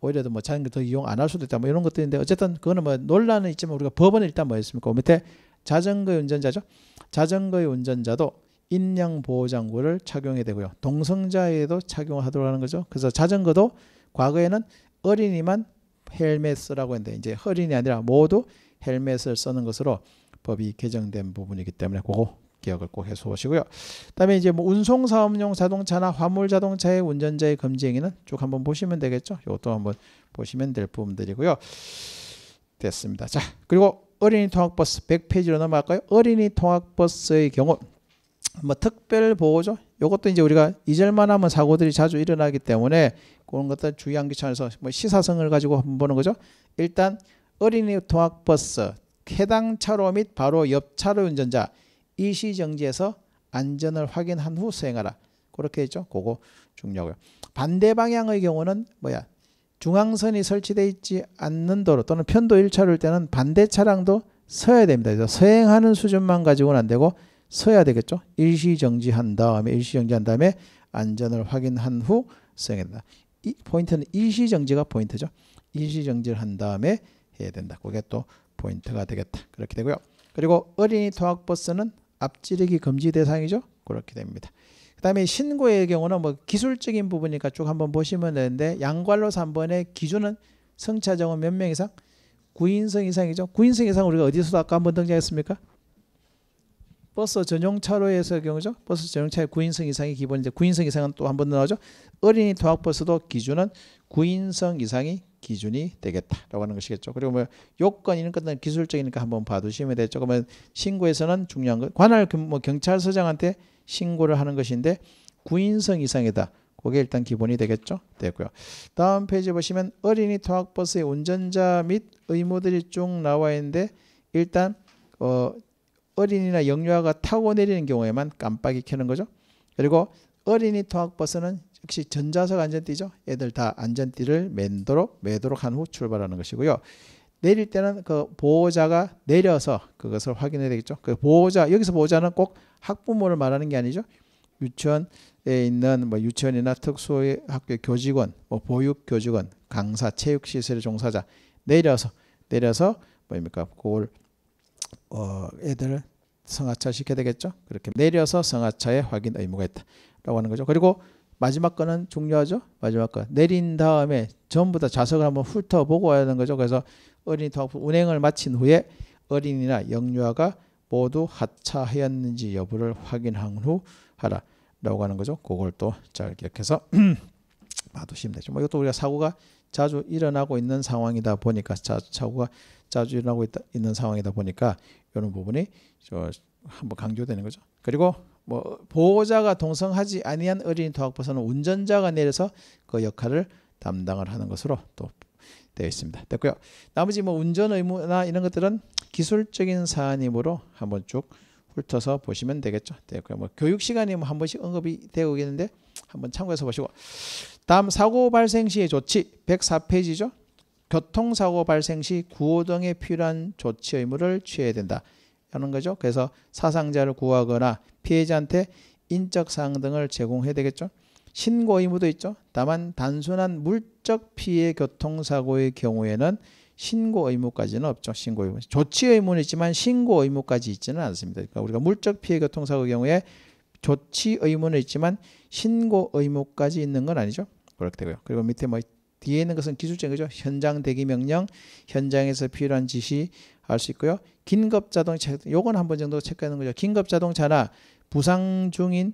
오히려 뭐 자전거 더 이용 안 할 수도 있다 뭐 이런 것들인데 어쨌든 그거는 뭐 논란은 있지만 우리가 법은 일단 뭐였습니까? 그 밑에 자전거 운전자죠. 자전거의 운전자도 인양 보호 장구를 착용해야 되고요. 동성자에도 착용하도록 하는 거죠. 그래서 자전거도 과거에는 어린이만 헬멧 쓰라고 했는데 이제 어린이 아니라 모두 헬멧을 쓰는 것으로 법이 개정된 부분이기 때문에 그거 기억을 꼭 해서 오시고요. 그다음에 이제 뭐 운송 사업용 자동차나 화물 자동차의 운전자의 금지 행위는 쭉 한번 보시면 되겠죠. 이것도 한번 보시면 될 부분들이고요. 됐습니다. 자, 그리고 어린이 통학버스 100페이지로 넘어갈까요? 어린이 통학버스의 경우 뭐 특별 보호죠 요것도 이제 우리가 잊을만 하면 사고들이 자주 일어나기 때문에 그런 것들 주의한 기차에서뭐 시사성을 가지고 한번 보는 거죠. 일단 어린이 통학버스 해당 차로 및 바로 옆 차로 운전자 이시 정지에서 안전을 확인한 후 수행하라. 그렇게 했죠. 그거 중요하고요. 반대 방향의 경우는 뭐야? 중앙선이 설치돼 있지 않는 도로 또는 편도 1차로일 때는 반대 차량도 서야 됩니다. 그래서 서행하는 수준만 가지고는 안 되고 서야 되겠죠. 일시정지한 다음에 일시정지한 다음에 안전을 확인한 후수야된다이 포인트는 일시정지가 포인트죠. 일시정지를 한 다음에 해야 된다. 그게 또 포인트가 되겠다. 그렇게 되고요. 그리고 어린이 통학버스는 앞지르기 금지 대상이죠. 그렇게 됩니다. 그 다음에 신고의 경우는 뭐 기술적인 부분이니까 쭉 한번 보시면 되는데 양괄로 3번의 기준은 승차 정원 몇명 이상? 9인승 이상이죠. 9인승 이상 우리가 어디서 아까 한번 등장했습니까? 버스 전용차로에서의 경우죠. 버스 전용차의 구인성 이상이 기본인데 9인성 이상은 또 한번 나오죠. 어린이 통학버스도 기준은 구인성 이상이 기준이 되겠다라고 하는 것이겠죠. 그리고 뭐 요건 이런 것들은 기술적이니까 한번 봐두시면 되죠. 그러면 신고에서는 중요한 것 관할 뭐 경찰서장한테 신고를 하는 것인데 구인성 이상이다. 그게 일단 기본이 되겠죠. 되고요. 다음 페이지 보시면 어린이 통학버스의 운전자 및 의무들이 쭉 나와 있는데 일단 어 어린이나 영유아가 타고 내리는 경우에만 깜빡이 켜는 거죠. 그리고 어린이 통학버스는 역시 전좌석 안전띠죠. 애들 다 안전띠를 매도록 매도록 한 후 출발하는 것이고요. 내릴 때는 그 보호자가 내려서 그것을 확인해야 되겠죠. 그 보호자 여기서 보호자는 꼭 학부모를 말하는 게 아니죠. 유치원에 있는 뭐 유치원이나 특수학교 교직원, 뭐 보육 교직원, 강사, 체육 시설의 종사자 내려서 내려서 뭡니까 뭐 그걸 어 애들을 성하차 시켜야 되겠죠. 그렇게 내려서 성하차의 확인 의무가 있다라고 하는 거죠. 그리고 마지막 거는 중요하죠. 마지막 거 내린 다음에 전부 다 좌석을 한번 훑어보고 와야 하는 거죠. 그래서 어린이 통합 운행을 마친 후에 어린이나 영유아가 모두 하차하였는지 여부를 확인한 후 하라라고 하는 거죠. 그걸 또 잘 기억해서 봐두시면 되죠. 뭐 이것도 우리가 사고가 자주 일어나고 있는 상황이다 보니까 자주 착가 자주 일어나고 있다, 있는 상황이다 보니까 이런 부분이 저 한번 강조되는 거죠. 그리고 뭐 보호자가 동성하지 아니한 어린이 도학버스는 운전자가 내려서 그 역할을 담당을 하는 것으로 또 되어 있습니다. 됐고요. 나머지 뭐 운전 의무나 이런 것들은 기술적인 사안이므로 한번 쭉 훑어서 보시면 되겠죠. 됐고요. 뭐 교육 시간이 뭐 한 번씩 언급이 되어 오겠는데 한번 참고해서 보시고 다음 사고 발생 시의 조치 104페이지죠. 교통사고 발생 시 구호 등에 필요한 조치 의무를 취해야 된다. 하는 거죠. 그래서 사상자를 구하거나 피해자한테 인적 사항 등을 제공해야 되겠죠. 신고 의무도 있죠. 다만 단순한 물적 피해 교통사고의 경우에는 신고 의무까지는 없죠. 신고 의무. 조치 의무는 있지만 신고 의무까지 있지는 않습니다. 그러니까 우리가 물적 피해 교통사고의 경우에 조치 의무는 있지만 신고 의무까지 있는 건 아니죠. 그렇게 되고요. 그리고 밑에 뭐 뒤에 있는 것은 기술적인 거죠. 현장 대기 명령, 현장에서 필요한 지시 할수 있고요. 긴급 자동차 요건 한 번 정도 체크하는 거죠. 긴급 자동차나 부상 중인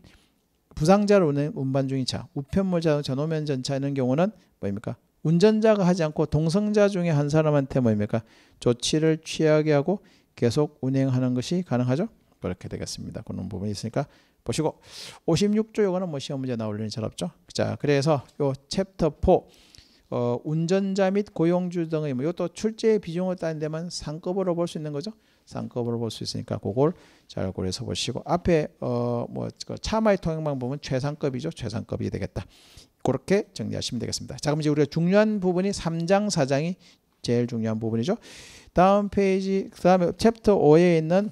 부상자를 운반 중인 차, 우편물 자동차, 노면 전차 이런 경우는 뭐입니까? 운전자가 하지 않고 동성자 중에 한 사람한테 뭐입니까? 조치를 취하게 하고 계속 운행하는 것이 가능하죠. 그렇게 되겠습니다. 그런 부분이 있으니까 보시고 56조 요거는 뭐 시험 문제 나올 일은 잘 없죠. 자 그래서 요 챕터 4 어, 운전자 및 고용주 등의 뭐 이것도 출제의 비중을 따는 데만 상급으로 볼 수 있는 거죠. 상급으로 볼 수 있으니까 그걸 잘 고려해서 보시고 앞에 어, 뭐 차마의 통행 방법은 최상급이죠. 최상급이 되겠다. 그렇게 정리하시면 되겠습니다. 자 그럼 이제 우리가 중요한 부분이 3장 4장이 제일 중요한 부분이죠. 다음 페이지 그 다음에 챕터 5에 있는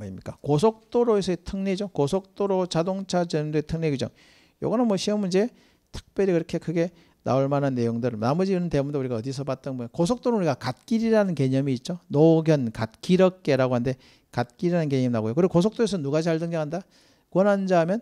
뭡니까? 고속도로에서의 특례죠. 고속도로 자동차 전륜의 특례 규정. 요거는 뭐 시험 문제 특별히 그렇게 크게 나올 만한 내용들 나머지는 대부분 우리가 어디서 봤던 거예요. 뭐 고속도로 우리가 갓길이라는 개념이 있죠. 노견 갓길업계라고 하는데 갓길이라는 개념이 나고요. 그리고 고속도로에서 누가 잘 등장한다? 권한자면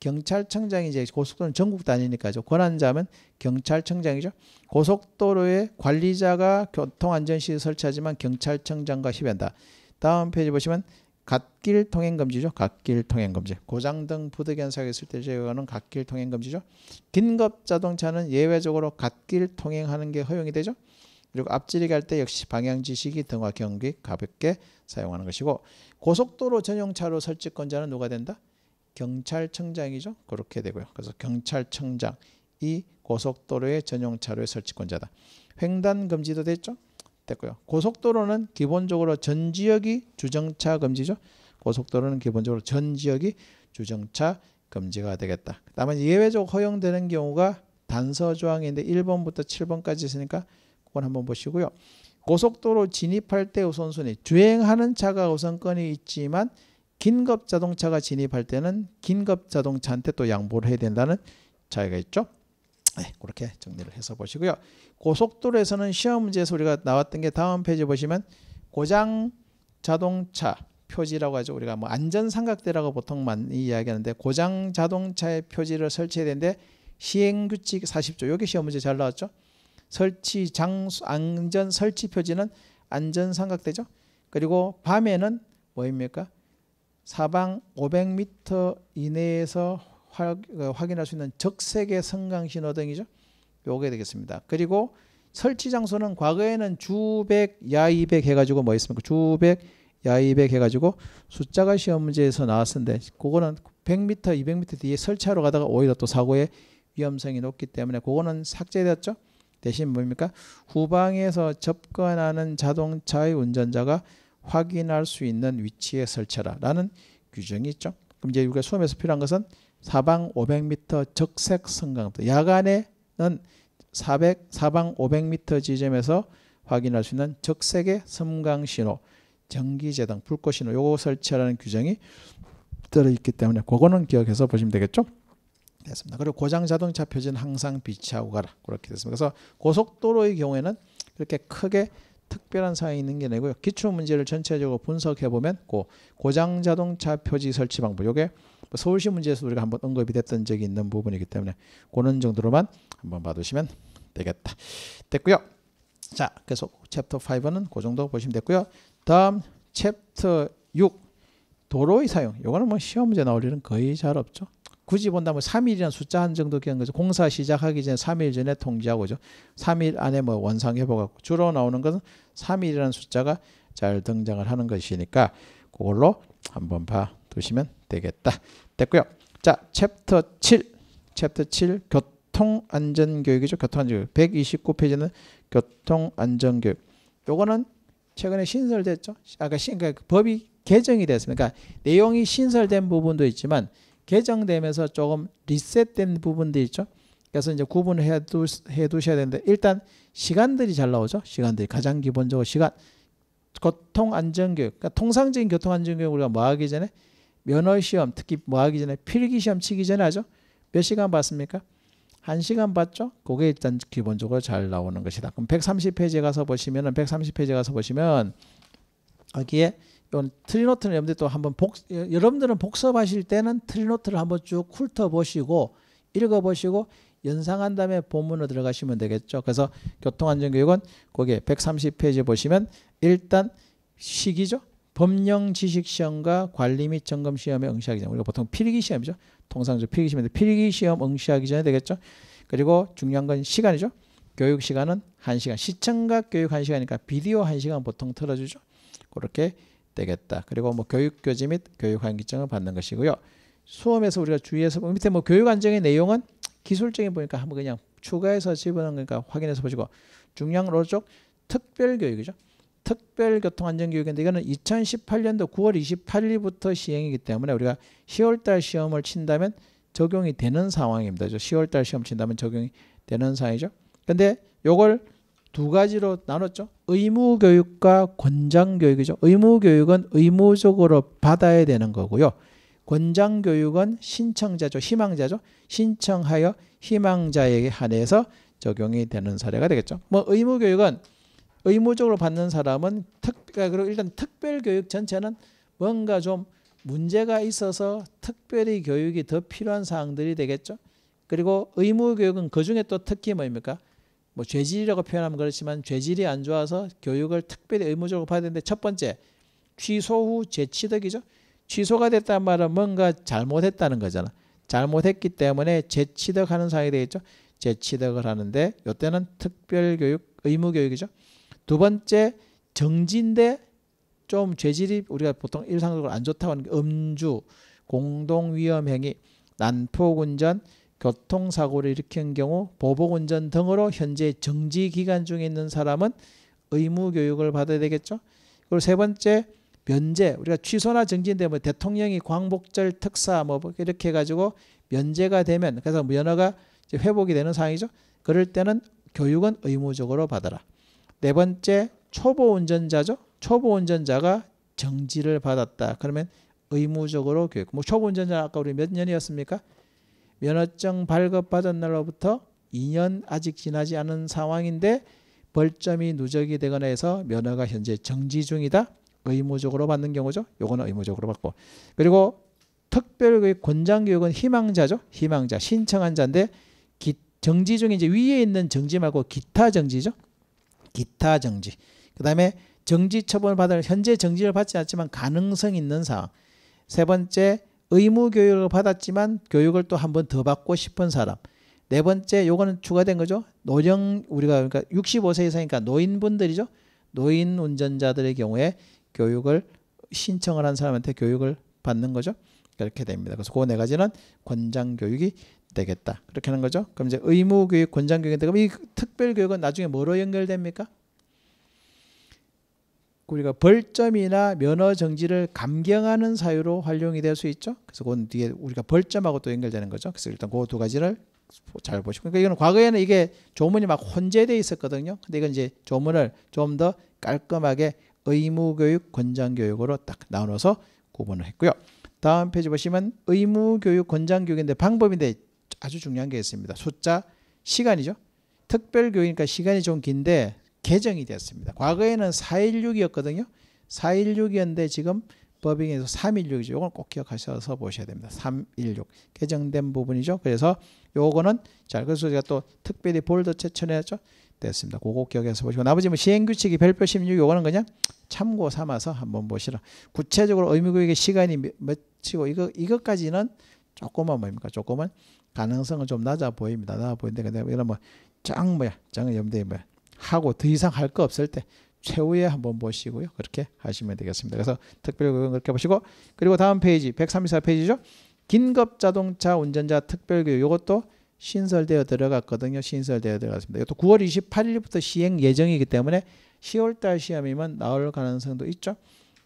경찰청장이 이제 고속도로는 전국 단위니까죠. 권한자면 경찰청장이죠. 고속도로의 관리자가 교통안전시설 설치하지만 경찰청장과 협의한다. 다음 페이지 보시면 갓길 통행금지죠. 갓길 통행금지. 고장 등 부득연사가 있을 때 제외하는 갓길 통행금지죠. 긴급 자동차는 예외적으로 갓길 통행하는 게 허용이 되죠. 그리고 앞질이 갈때 역시 방향 지식이 등화 경비 가볍게 사용하는 것이고 고속도로 전용 차로 설치권자는 누가 된다? 경찰청장이죠. 그렇게 되고요. 그래서 경찰청장이 고속도로의 전용 차로의 설치권자다. 횡단 금지도 됐죠. 됐고요. 고속도로는 기본적으로 전 지역이 주정차 금지죠. 고속도로는 기본적으로 전 지역이 주정차 금지가 되겠다. 다만 예외적 으로 허용되는 경우가 단서 조항인데 1번부터 7번까지 있으니까 그건 한번 보시고요. 고속도로 진입할 때 우선순위 주행하는 차가 우선권이 있지만 긴급 자동차가 진입할 때는 긴급 자동차한테 또 양보를 해야 된다는 차이가 있죠. 네. 네, 그렇게 정리를 해서 보시고요. 고속도로에서는 시험 문제에서 우리가 나왔던 게 다음 페이지 보시면 고장 자동차 표지라고 하죠. 우리가 뭐 안전 삼각대라고 보통 많이 이야기하는데 고장 자동차의 표지를 설치해야 되는데 시행 규칙 40조 여기 시험 문제 잘 나왔죠. 설치 장소 안전 설치 표지는 안전 삼각대죠. 그리고 밤에는 뭐입니까? 사방 500m 이내에서 그 확인할 수 있는 적색의 성강 신호등이죠. 요게 되겠습니다. 그리고 설치 장소는 과거에는 주백 야200 해가지고 뭐있습니까 주백 야200 해가지고 숫자가 시험 문제에서 나왔었는데 그거는 100m, 200m 뒤에 설치하러 가다가 오히려 또 사고의 위험성이 높기 때문에 그거는 삭제되었죠. 대신 뭡니까? 후방에서 접근하는 자동차의 운전자가 확인할 수 있는 위치에 설치하라라는 규정이 있죠. 그럼 이제 우리가 수험에서 필요한 것은 사방 500m 적색 승광등 야간에는 400 사방 500m 지점에서 확인할 수 있는 적색의 섬광 신호, 전기 재단 불꽃 신호 요거 설치하라는 규정이 들어 있기 때문에 그거는 기억해서 보시면 되겠죠. 됐습니다. 그리고 고장 자동차 표지는 항상 비치하고 가라. 그렇게 됐습니다. 그래서 고속도로의 경우에는 그렇게 크게 특별한 사항이 있는 게 아니고요. 기출 문제를 전체적으로 분석해 보면 고 고장 자동차 표지 설치 방법. 이게 뭐 서울시 문제에서 우리가 한번 언급이 됐던 적이 있는 부분이기 때문에 고런 정도로만 한번 봐두시면 되겠다. 됐고요. 자, 그래서 챕터 5는 그 정도 보시면 됐고요. 다음 챕터 6 도로의 사용. 이거는 뭐 시험 문제 나올 일은 거의 잘 없죠. 굳이 본다면 3일이라는 숫자 한 정도 기한 거죠. 공사 시작하기 전에 3일 전에 통지하고죠. 3일 안에 뭐 원상회복하고 주로 나오는 것은 3일이라는 숫자가 잘 등장을 하는 것이니까 그걸로 한번 봐두시면 되겠다. 됐고요. 자, 챕터 7. 챕터 7 교통안전교육이죠. 교통안전교육. 129페이지는 교통안전교육. 요거는 최근에 신설됐죠. 아까 신, 그러니까 법이 개정이 됐으니까 그러니까 내용이 신설된 부분도 있지만 개정되면서 조금 리셋된 부분도 있죠. 그래서 이제 구분해 두셔야 되는데 일단 시간들이 잘 나오죠. 시간들이 가장 기본적으로 시간 교통 안전 교육. 그러니까 통상적인 교통 안전 교육 우리가 뭐 하기 전에 면허 시험 특히 뭐 하기 전에 필기 시험 치기 전에 하죠. 몇 시간 봤습니까? 한 시간 봤죠? 그게 일단 기본적으로 잘 나오는 것이다. 그럼 130페이지에 가서 보시면은 130페이지에 가서 보시면 여기에 요건 트리노트는 여러분들 또 한번 복 여러분들은 복습하실 때는 트리노트를 한번 쭉 훑어보시고 읽어보시고 연상한 다음에 본문으로 들어가시면 되겠죠. 그래서 교통안전교육은 거기에 130페이지 보시면 일단 시기죠. 법령 지식 시험과 관리 및 점검 시험에 응시하기 전 우리가 보통 필기 시험이죠. 통상적 으로 필기 시험인데 필기 시험 응시하기 전에 되겠죠. 그리고 중요한 건 시간이죠. 교육 시간은 1시간, 시청각 교육 1시간이니까 비디오 1시간 보통 틀어주죠. 그렇게 되겠다. 그리고 뭐 교육교지 및 교육환기증을 받는 것이고요. 수험에서 우리가 주의해서 밑에 뭐 교육안정의 내용은 기술적인 보니까 한번 그냥 추가해서 집어넣거니까 확인해서 보시고 중량 로쪽 특별교육이죠. 특별교통안전교육인데 이거는 2018년도 9월 28일부터 시행이기 때문에 우리가 10월달 시험을 친다면 적용이 되는 상황입니다. 10월달 시험 친다면 적용이 되는 상황이죠. 근데 요걸 두 가지로 나눴죠. 의무 교육과 권장 교육이죠. 의무 교육은 의무적으로 받아야 되는 거고요. 권장 교육은 신청자죠. 희망자죠. 신청하여 희망자에게 한해서 적용이 되는 사례가 되겠죠. 뭐 의무 교육은 의무적으로 받는 사람은 특 아, 그리고 일단 특별 교육 전체는 뭔가 좀 문제가 있어서 특별히 교육이 더 필요한 사항들이 되겠죠. 그리고 의무 교육은 그 중에 또 특히 뭡니까? 뭐 죄질이라고 표현하면 그렇지만 죄질이 안 좋아서 교육을 특별히 의무적으로 받아야 되는데 첫 번째 취소 후 재취득이죠. 취소가 됐다는 말은 뭔가 잘못했다는 거잖아. 잘못했기 때문에 재취득하는 사항이 되겠죠. 재취득을 하는데 이때는 특별교육, 의무교육이죠. 두 번째 정진대 좀 죄질이 우리가 보통 일상적으로 안 좋다고 하는 게 음주, 공동위험행위, 난폭운전, 교통사고를 일으킨 경우 보복운전 등으로 현재 정지 기간 중에 있는 사람은 의무 교육을 받아야 되겠죠. 그리고 세 번째 면제 우리가 취소나 정지되면 대통령이 광복절 특사 뭐 이렇게 해가지고 면제가 되면 그래서 면허가 이제 회복이 되는 상황이죠. 그럴 때는 교육은 의무적으로 받아라. 네 번째 초보 운전자죠. 초보 운전자가 정지를 받았다. 그러면 의무적으로 교육. 뭐 초보 운전자 아까 우리 몇 년이었습니까? 면허증 발급받은 날로부터 2년 아직 지나지 않은 상황인데 벌점이 누적이 되거나 해서 면허가 현재 정지 중이다. 의무적으로 받는 경우죠. 요거는 의무적으로 받고 그리고 특별교육 권장교육은 희망자죠. 희망자 신청한 자인데 기, 정지 중에 이제 위에 있는 정지 말고 기타 정지죠. 기타 정지. 그다음에 정지 처분을 받을 현재 정지를 받지 않지만 가능성 있는 사항. 세 번째 의무 교육을 받았지만 교육을 또 한 번 더 받고 싶은 사람. 네 번째 요거는 추가된 거죠. 노령 우리가 그러니까 65세 이상이니까 노인분들이죠. 노인 운전자들의 경우에 교육을 신청을 한 사람한테 교육을 받는 거죠. 그렇게 됩니다. 그래서 그네 가지는 권장 교육이 되겠다. 그렇게 하는 거죠. 그럼 이제 의무 교육, 권장 교육이 되고 이 특별 교육은 나중에 뭐로 연결됩니까? 우리가 벌점이나 면허 정지를 감경하는 사유로 활용이 될 수 있죠. 그래서 그건 뒤에 우리가 벌점하고 또 연결되는 거죠. 그래서 일단 그 두 가지를 잘 보시고 그러니까 이거는 과거에는 이게 조문이 막혼재되어 있었거든요. 근데 이건 이제 조문을 좀 더 깔끔하게 의무교육, 권장교육으로 딱 나눠서 구분을 했고요. 다음 페이지 보시면 의무교육, 권장교육인데 방법인데 아주 중요한 게 있습니다. 숫자, 시간이죠. 특별교육이니까 시간이 좀 긴데 개정이 됐습니다. 과거에는 416이었거든요. 416이었는데 지금 법인에서 316이죠. 이건 꼭 기억하셔서 보셔야 됩니다. 316 개정된 부분이죠. 그래서 요거는 잘 그래서 제가 또 특별히 볼드 채천해야죠. 됐습니다. 그거 기억해서 보시고 나머지 뭐 시행규칙이 별표 16 요거는 그냥 참고 삼아서 한번 보시라. 구체적으로 의무교육의 시간이 몇치고 이거 이것까지는 조금만 뭡니까? 조금은 가능성은 좀 낮아 보입니다. 낮아 보이는데 근데 이런 뭐짱 뭐야 짱 염대 뭐야 하고 더 이상 할 거 없을 때 최후에 한번 보시고요. 그렇게 하시면 되겠습니다. 그래서 특별교육 은 그렇게 보시고 그리고 다음 페이지 134페이지죠. 긴급 자동차 운전자 특별교육 이것도 신설되어 들어갔거든요. 신설되어 들어갔습니다. 이것도 9월 28일부터 시행 예정이기 때문에 10월달 시험이면 나올 가능성도 있죠.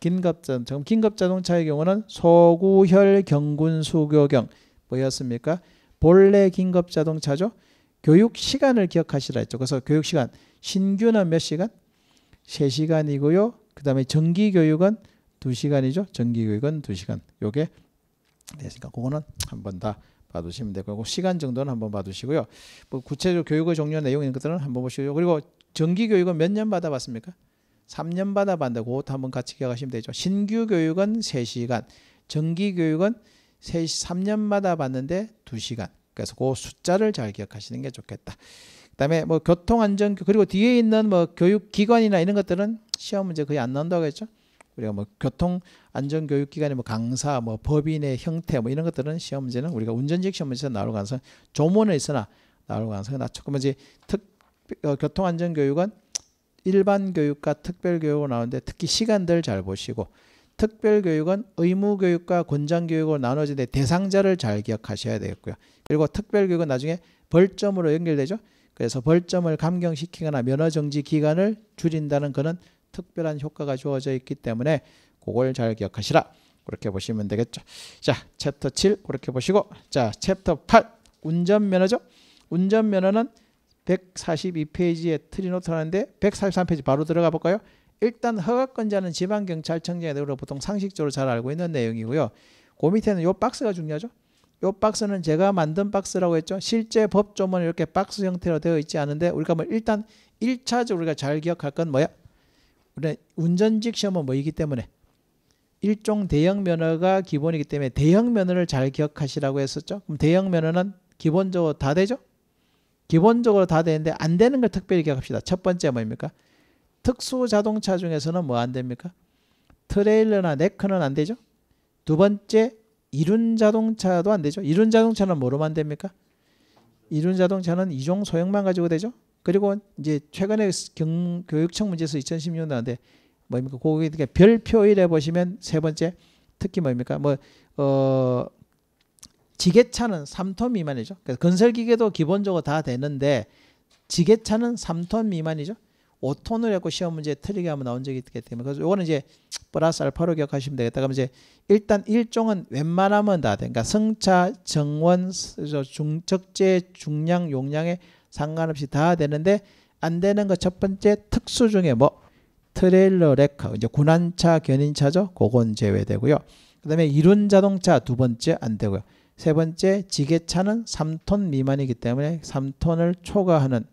긴급자동차, 긴급자동차의 경우는 소구혈 경군 수교경 뭐였습니까 본래 긴급자동차죠. 교육 시간을 기억하시라 했죠. 그래서 교육 시간 신규는 몇 시간? 3시간이고요. 그 다음에 정기교육은 2시간이죠. 정기교육은 2시간. 요게 됐으니까 그거는 한번다 봐두시면 되고 그 시간 정도는 한번 봐두시고요. 뭐 구체적 으로 교육의 종류 내용 있는 것들은 한번 보시고요. 그리고 정기교육은 몇 년 받아봤습니까? 3년 받아봤는데 그것도 한번 같이 기억하시면 되죠. 신규 교육은 3시간, 정기 교육은 3, 3년마다 받는데 2시간. 그래서 그 숫자를 잘 기억하시는 게 좋겠다. 그다음에 뭐 교통 안전 그리고 뒤에 있는 뭐 교육 기관이나 이런 것들은 시험 문제 거의 안 나온다고 했죠. 우리가 뭐 교통 안전 교육 기관의 뭐 강사, 뭐 법인의 형태 뭐 이런 것들은 시험 문제는 우리가 운전직 시험 문제에서 나올 가능성 조문에 있으나 나올 가능성이 낮죠. 그러면 이제 특 어, 교통 안전 교육은 일반 교육과 특별 교육으로 나오는데 특히 시간들 잘 보시고 특별 교육은 의무 교육과 권장 교육으로 나눠지는데 대상자를 잘 기억하셔야 되겠고요. 그리고 특별 교육은 나중에 벌점으로 연결되죠. 그래서 벌점을 감경시키거나 면허정지 기간을 줄인다는 그런 특별한 효과가 주어져 있기 때문에 그걸 잘 기억하시라. 그렇게 보시면 되겠죠. 자, 챕터 7 그렇게 보시고 자, 챕터 8 운전면허죠. 운전면허는 142페이지에 트리노트라는데 143페이지 바로 들어가 볼까요? 일단 허가권자는 지방경찰청장에 대해 보통 상식적으로 잘 알고 있는 내용이고요. 그 밑에는 요 박스가 중요하죠. 요 박스는 제가 만든 박스라고 했죠. 실제 법조문은 이렇게 박스 형태로 되어 있지 않은데 우리가 뭐 일단 1차적으로 우리가 잘 기억할 건 뭐야? 우리 운전직 시험은 뭐이기 때문에 일종 대형 면허가 기본이기 때문에 대형 면허를 잘 기억하시라고 했었죠. 그럼 대형 면허는 기본적으로 다 되죠? 기본적으로 다 되는데 안 되는 걸 특별히 기억합시다. 첫 번째 뭡니까? 특수 자동차 중에서는 뭐 안 됩니까? 트레일러나 네크는 안 되죠? 두 번째 이륜 자동차도 안 되죠. 이륜 자동차는 뭐로 만됩니까? 이륜 자동차는 이종 소형만 가지고 되죠. 그리고 이제 최근에 경, 교육청 문제에서 2016년 나왔는데 뭡니까? 거기 별표 1에 보시면 세 번째 특히 뭡니까? 뭐 어, 지게차는 3톤 미만이죠. 그래서 건설기계도 기본적으로 다 되는데 지게차는 3톤 미만이죠. 5톤을 갖고 시험 문제 틀리게 하면 나온 적이 있기 때문에 그래서 요거는 이제 플러스 알파로 기억하시면 되겠다. 그럼 이제 일단 일종은 웬만하면 다 돼. 그러니까 승차 정원, 중, 적재, 중량, 용량에 상관없이 다 되는데 안 되는 거 첫 번째 특수 중에 뭐 트레일러 레카 이제 군안차 견인차죠. 그건 제외되고요. 그다음에 이륜 자동차 두 번째 안 되고요. 세 번째 지게차는 3톤 미만이기 때문에 3톤을 초과하는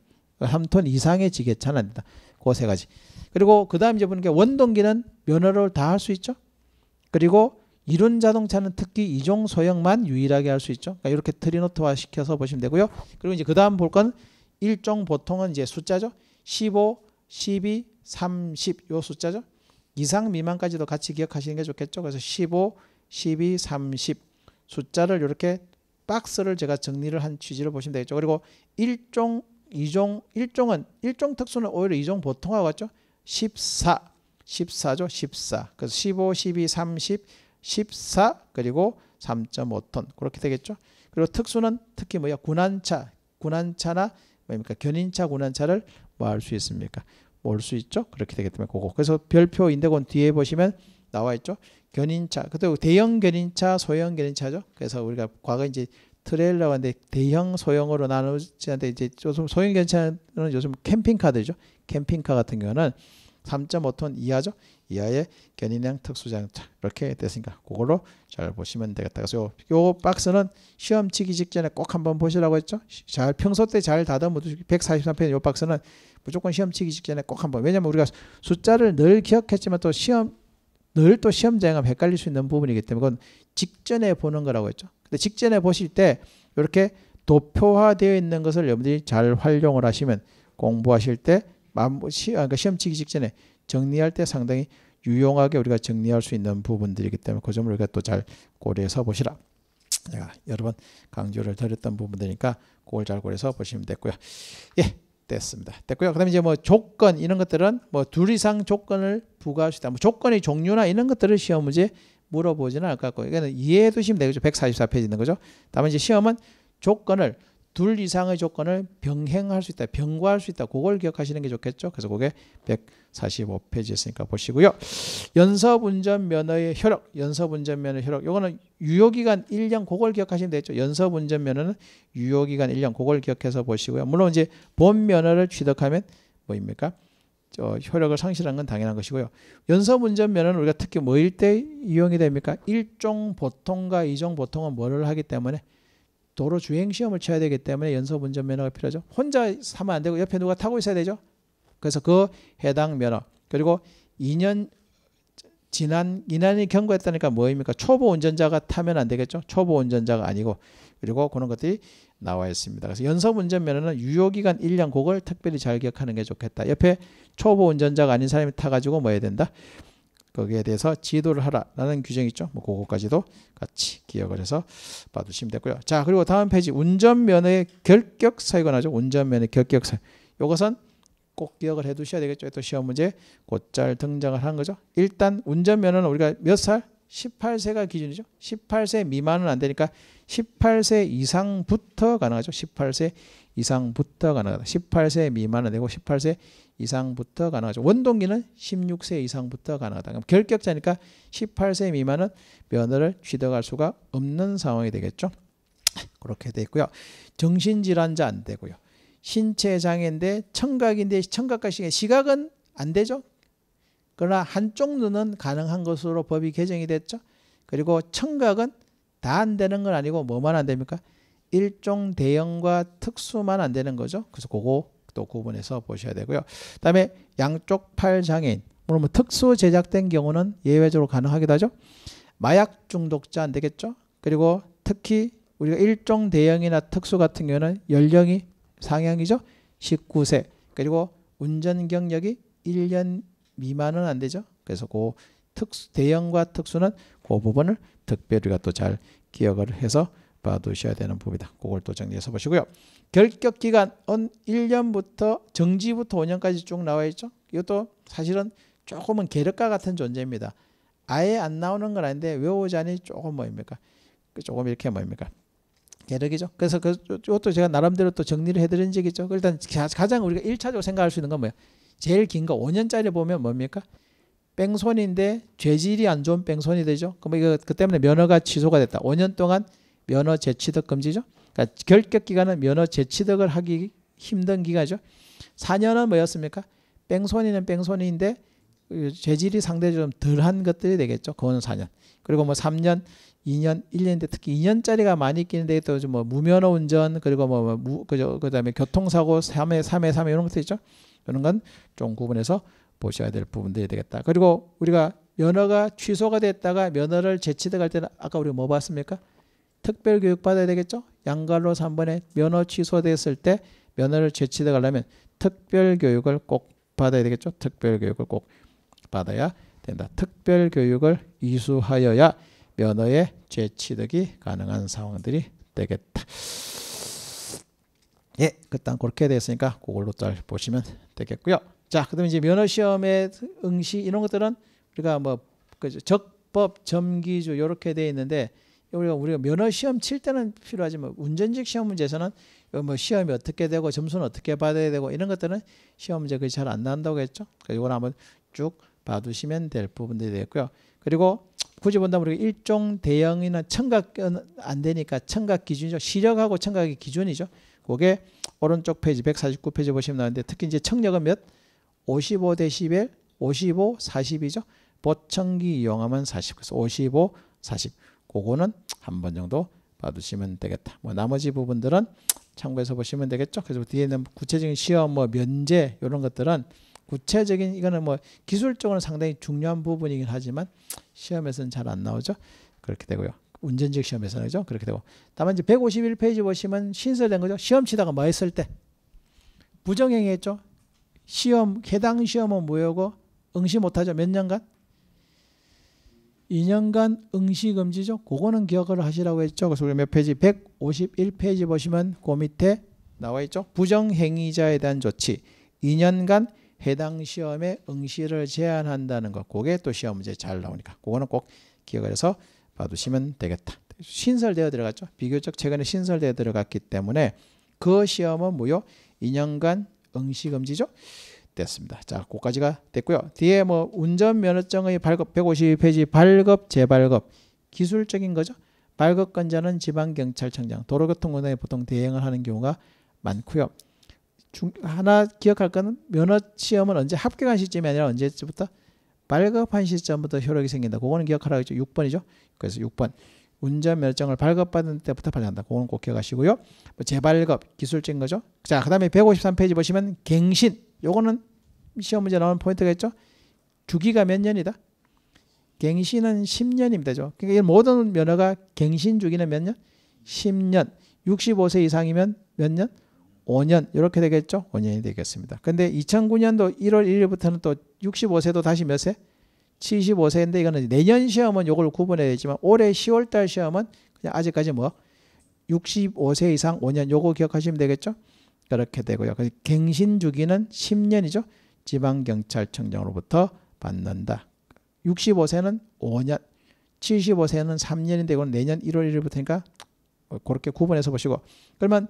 3톤 이상의 지게차는 안 된다. 그세 가지. 그리고 그 다음 이제 보는 게 원동기는 면허를 다 할 수 있죠. 그리고 이륜 자동차는 특히 이종 소형만 유일하게 할 수 있죠. 그러니까 이렇게 트리노트화 시켜서 보시면 되고요. 그리고 이제 그 다음 볼 건 일종 보통은 이제 숫자죠. 15, 12, 30 요 숫자죠. 이상 미만까지도 같이 기억하시는 게 좋겠죠. 그래서 15, 12, 30 숫자를 이렇게 박스를 제가 정리를 한 취지를 보시면 되겠죠. 그리고 일종 2종 1종은 1종 특수는 오히려 2종 보통화 같죠? 14. 14죠. 14. 그래서 15, 12, 30, 14 그리고 3.5톤 그렇게 되겠죠. 그리고 특수는 특히 뭐야? 군안차, 군안차나 뭡니까? 견인차, 군안차를 뭐 할 수 있습니까? 올수 뭐 있죠. 그렇게 되기 때문에 그거. 그래서 별표 인대곤 뒤에 보시면 나와 있죠. 견인차. 그때 대형 견인차, 소형 견인차죠. 그래서 우리가 과거 이제 트레일러가 근데 대형 소형으로 나누지는데 않 이제 조금 소형 괜찮은 요즘 캠핑카들죠. 캠핑카 같은 경우는 3.5톤 이하죠. 이하의 견인형 특수장차 이렇게 됐으니까 그걸로 잘 보시면 되겠다. 그래서 요, 요 박스는 시험 치기 직전에 꼭 한번 보시라고 했죠. 잘 평소 때 잘닫아어 두시고 143페이지 요 박스는 무조건 시험 치기 직전에 꼭 한번 왜냐면 우리가 숫자를 늘 기억했지만 또 시험 늘 또 시험장하면 헷갈릴 수 있는 부분이기 때문에 그건 직전에 보는 거라고 했죠. 근데 직전에 보실 때 이렇게 도표화되어 있는 것을 여러분들이 잘 활용을 하시면 공부하실 때 아, 그러니까 시험 치기 직전에 정리할 때 상당히 유용하게 우리가 정리할 수 있는 부분들이기 때문에 그 점을 우리가 또 잘 고려해서 보시라. 제가 여러 번 강조를 드렸던 부분들이니까 그걸 잘 고려해서 보시면 됐고요. 예, 됐습니다. 됐고요. 그다음에 이제 뭐 조건 이런 것들은 뭐 둘 이상 조건을 부과할 수 있다. 뭐 조건의 종류나 이런 것들을 시험 문제 물어보지는 않을 것 같고 이거는 이해해 두시면 되겠죠. 144페이지 있는 거죠. 다만 이제 시험은 조건을 둘 이상의 조건을 병행할 수 있다. 병과할 수 있다. 그걸 기억하시는 게 좋겠죠. 그래서 그게 145페이지였으니까 보시고요. 연서운전면허의 효력, 연서운전면허 효력. 이거는 유효기간 1년 그걸 기억하시면 되겠죠. 연서운전면허는 유효기간 1년 그걸 기억해서 보시고요. 물론 이제 본면허를 취득하면 뭐입니까? 어, 효력을 상실한 건 당연한 것이고요. 연서 운전면허는 우리가 특히 뭐일 때 이용이 됩니까? 일종 보통과 이종 보통은 뭐를 하기 때문에 도로 주행 시험을 쳐야 되기 때문에 연서 운전면허가 필요하죠. 혼자 사면 안 되고 옆에 누가 타고 있어야 되죠. 그래서 그 해당 면허 그리고 2년 지난 2년이 경과했다니까 뭐입니까? 초보 운전자가 타면 안 되겠죠. 초보 운전자가 아니고 그리고 그런 것들이 나와 있습니다. 그래서 연속 운전면허는 유효기간 1년 곡을 특별히 잘 기억하는 게 좋겠다. 옆에 초보 운전자가 아닌 사람이 타가지고 뭐 해야 된다? 거기에 대해서 지도를 하라라는 규정이 있죠. 뭐 그거까지도 같이 기억을 해서 봐두시면 되고요. 자 그리고 다음 페이지 운전면허의 결격 사유가 나죠. 운전면허의 결격 사유. 이것은 꼭 기억을 해두셔야 되겠죠. 또 시험 문제 곧잘 등장을 한 거죠. 일단 운전면허는 우리가 몇 살? 18세가 기준이죠. 18세 미만은 안 되니까 18세 이상부터 가능하죠. 18세 이상부터 가능하다. 18세 미만은 되고 18세 이상부터 가능하죠. 원동기는 16세 이상부터 가능하다. 그럼 결격자니까 18세 미만은 면허를 취득할 수가 없는 상황이 되겠죠. 그렇게 되 있고요. 정신질환자 안 되고요. 신체 장애인데 청각인데 청각과 시 시각은 안 되죠. 그러나 한쪽 눈은 가능한 것으로 법이 개정이 됐죠. 그리고 청각은 다 안 되는 건 아니고 뭐만 안 됩니까? 일종 대형과 특수만 안 되는 거죠. 그래서 그거 또 구분해서 보셔야 되고요. 그다음에 양쪽 팔 장애인 물론 뭐 특수 제작된 경우는 예외적으로 가능하기도 하죠. 마약 중독자 안 되겠죠. 그리고 특히 우리가 일종 대형이나 특수 같은 경우는 연령이 상향이죠. 19세 그리고 운전 경력이 1년 미만은 안 되죠. 그래서 그 특수, 대형과 특수는 그 부분을 특별히 가또 잘 기억을 해서 봐두셔야 되는 부분이다. 그걸 또 정리해서 보시고요. 결격 기간은 1년부터 정지부터 5년까지 쭉 나와 있죠. 이것도 사실은 조금은 계력과 같은 존재입니다. 아예 안 나오는 건 아닌데 외우자니 조금 뭐입니까? 그 조금 이렇게 뭐입니까? 계력이죠. 그래서 그, 것도 제가 나름대로 또 정리를 해드린 적이죠. 일단 그러니까 가장 우리가 1차적으로 생각할 수 있는 건 뭐예요? 제일 긴 거 5년짜리 보면 뭡니까? 뺑소니인데 죄질이 안 좋은 뺑소니 되죠. 그럼 이거 그 때문에 면허가 취소가 됐다. 5년 동안 면허 재취득 금지죠. 그러니까 결격 기간은 면허 재취득을 하기 힘든 기간이죠. 4년은 뭐였습니까? 뺑소니는 뺑소니인데 재질이 그 상대적으로 좀 덜한 것들이 되겠죠. 그거는 4년. 그리고 뭐 3년, 2년, 1년인데 특히 2년짜리가 많이 끼는데 또뭐 무면허 운전 그리고 뭐, 뭐 그죠? 그다음에 교통사고 3회, 3회, 3회 이런 것도 있죠. 이런 건 좀 구분해서 보셔야 될 부분들이 되겠다. 그리고 우리가 면허가 취소가 됐다가 면허를 재취득할 때는 아까 우리 뭐 봤습니까? 특별 교육 받아야 되겠죠? 양갈로 3번에 면허 취소됐을 때 면허를 재취득하려면 특별 교육을 꼭 받아야 되겠죠? 특별 교육을 꼭 받아야 된다. 특별 교육을 이수하여야 면허의 재취득이 가능한 상황들이 되겠다. 예, 그땅 그렇게 되으니까 그걸로 잘 보시면 되겠고요. 자, 그다음에 이제 면허 시험의 응시 이런 것들은 우리가 뭐 그죠 적법 점기주 이렇게 돼 있는데 우리가 우리가 면허 시험 칠 때는 필요하지만 뭐 운전직 시험 문제에서는 뭐 시험이 어떻게 되고 점수는 어떻게 받아야 되고 이런 것들은 시험 문제 그게 잘안 나온다고 했죠. 그래서 한번 쭉 봐두시면 될 부분들이 되겠고요. 그리고 굳이 본다면 우리가 일종 대형이나 청각은 어, 안 되니까 청각 기준이죠. 시력하고 청각의 기준이죠. 그게 오른쪽 페이지 149페이지 보시면 나는데 특히 이제 청력은 몇? 55데시벨, 55, 40이죠. 보청기 이용하면 40. 그래서 55, 40. 그거는 한 번 정도 봐두시면 되겠다. 뭐 나머지 부분들은 참고해서 보시면 되겠죠. 그래서 뒤에 있는 구체적인 시험, 뭐 면제 이런 것들은 구체적인 이거는 뭐기술적으로 상당히 중요한 부분이긴 하지만 시험에서는 잘 안 나오죠. 그렇게 되고요. 운전직 시험에서는 그죠? 그렇게 되고. 다만 이제 151페이지 보시면 신설된 거죠. 시험 치다가 뭐 했을 때? 부정행위했죠. 시험, 해당 시험은 뭐였고 응시 못하죠. 몇 년간? 2년간 응시 금지죠. 그거는 기억을 하시라고 했죠. 그래서 우리 몇 페이지? 151페이지 보시면 그 밑에 나와 있죠. 부정행위자에 대한 조치. 2년간 해당 시험에 응시를 제한한다는 것. 그게 또 시험 문제 잘 나오니까. 그거는 꼭 기억을 해서 봐두시면 되겠다. 신설되어 들어갔죠. 비교적 최근에 신설되어 들어갔기 때문에 그 시험은 무효 2년간 응시 금지죠. 됐습니다. 자, 고까지가 됐고요. 뒤에 뭐 운전면허증의 발급 152페이지 발급 재발급 기술적인 거죠. 발급권자는 지방경찰청장 도로교통공단에 보통 대행을 하는 경우가 많고요. 중, 하나 기억할 거는 면허 시험은 언제 합격한 시점이 아니라 언제부터 발급한 시점부터 효력이 생긴다. 그거는 기억하라고 했죠. 6번이죠. 그래서 6번. 운전 멸정을 발급받은 때부터 발생한다. 그거는 꼭 기억하시고요. 뭐 재발급, 기술적인 거죠. 자, 그 다음에 153페이지 보시면 갱신. 요거는 시험 문제 나오는 포인트가있죠 주기가 몇 년이다? 갱신은 10년입니다죠. 그러니까 모든 면허가 갱신 주기는 몇 년? 10년. 65세 이상이면 몇 년? 5년 이렇게 되겠죠? 5년이 되겠습니다. 근데 2009년도 1월 1일부터는 또 65세도 다시 몇 세? 75세인데 이거는 내년 시험은 이걸 구분해야 되지만 올해 10월 달 시험은 그냥 아직까지 뭐 65세 이상 5년 요거 기억하시면 되겠죠? 그렇게 되고요. 그래서 갱신 주기는 10년이죠. 지방경찰청장으로부터 받는다. 65세는 5년, 75세는 3년인데 이건 내년 1월 1일부터니까 그렇게 구분해서 보시고 그러면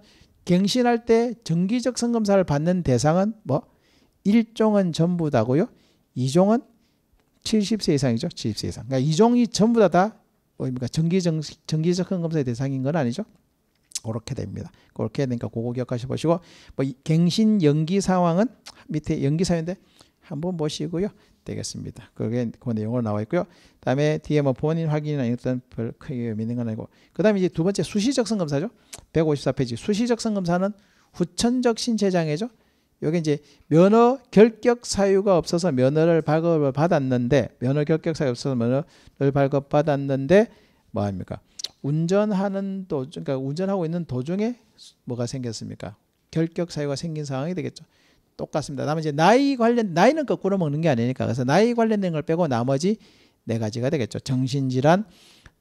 갱신할 때 정기적 성검사를 받는 대상은 뭐 1종은 전부다고요. 2종은 70세 이상이죠. 70세 이상. 그러니까 2종이 전부 다, 다 뭡니까? 정기적, 정기적 성검사의 대상인 건 아니죠. 그렇게 됩니다. 그렇게 되니까 그거 기억하셔 보시고 뭐 갱신 연기 상황은 밑에 연기 사유인데 한번 보시고요. 되겠습니다. 그게 그 내용으로 나와 있고요. 다음에 뒤에 뭐 본인 확인이나 이런 별 크게 믿는 건 아니고 그 다음에 이제 두 번째 수시적성 검사죠. 154페이지 수시적성 검사는 후천적 신체 장애죠. 여기 이제 면허 결격 사유가 없어서 면허를 발급을 받았는데 면허 결격 사유 없어서 면허를 발급받았는데 뭐합니까? 운전하는 도중 그러니까 운전하고 있는 도중에 뭐가 생겼습니까? 결격 사유가 생긴 상황이 되겠죠. 똑같습니다. 다만 이제 나이 관련 나이는 거꾸로 먹는 게 아니니까 그래서 나이 관련된 걸 빼고 나머지 네 가지가 되겠죠. 정신질환,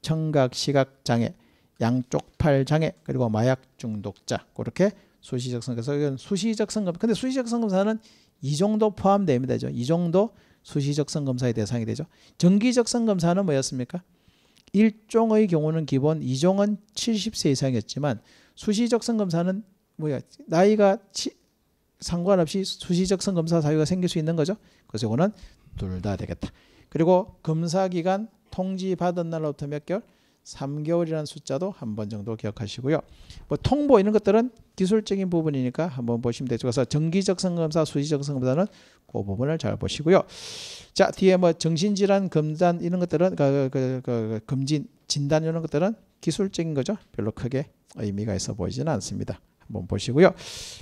청각 시각 장애, 양쪽 팔 장애, 그리고 마약 중독자 그렇게 수시적 성검사. 이건 수시적 성검. 근데 수시적 성검사는 이 정도 포함됩니다. 이 정도 수시적 성검사의 대상이 되죠. 정기적 성검사는 뭐였습니까? 일종의 경우는 기본 이종은 70세 이상이었지만 수시적 성검사는 뭐야 나이가 치, 상관없이 수시적 성검사 사유가 생길 수 있는 거죠. 그래서 이거는 둘 다 되겠다. 그리고 검사 기간 통지 받은 날로부터 몇 개월? 3개월이라는 숫자도 한 번 정도 기억하시고요. 뭐 통보 이런 것들은 기술적인 부분이니까 한번 보시면 되죠. 그래서 정기적 성검사, 수시적 성검사는 그 부분을 잘 보시고요. 자 뒤에 뭐 정신질환 검단 이런 것들은 그, 그, 그, 그 검진 진단 이런 것들은 기술적인 거죠. 별로 크게 의미가 있어 보이지는 않습니다. 한번 보시고요.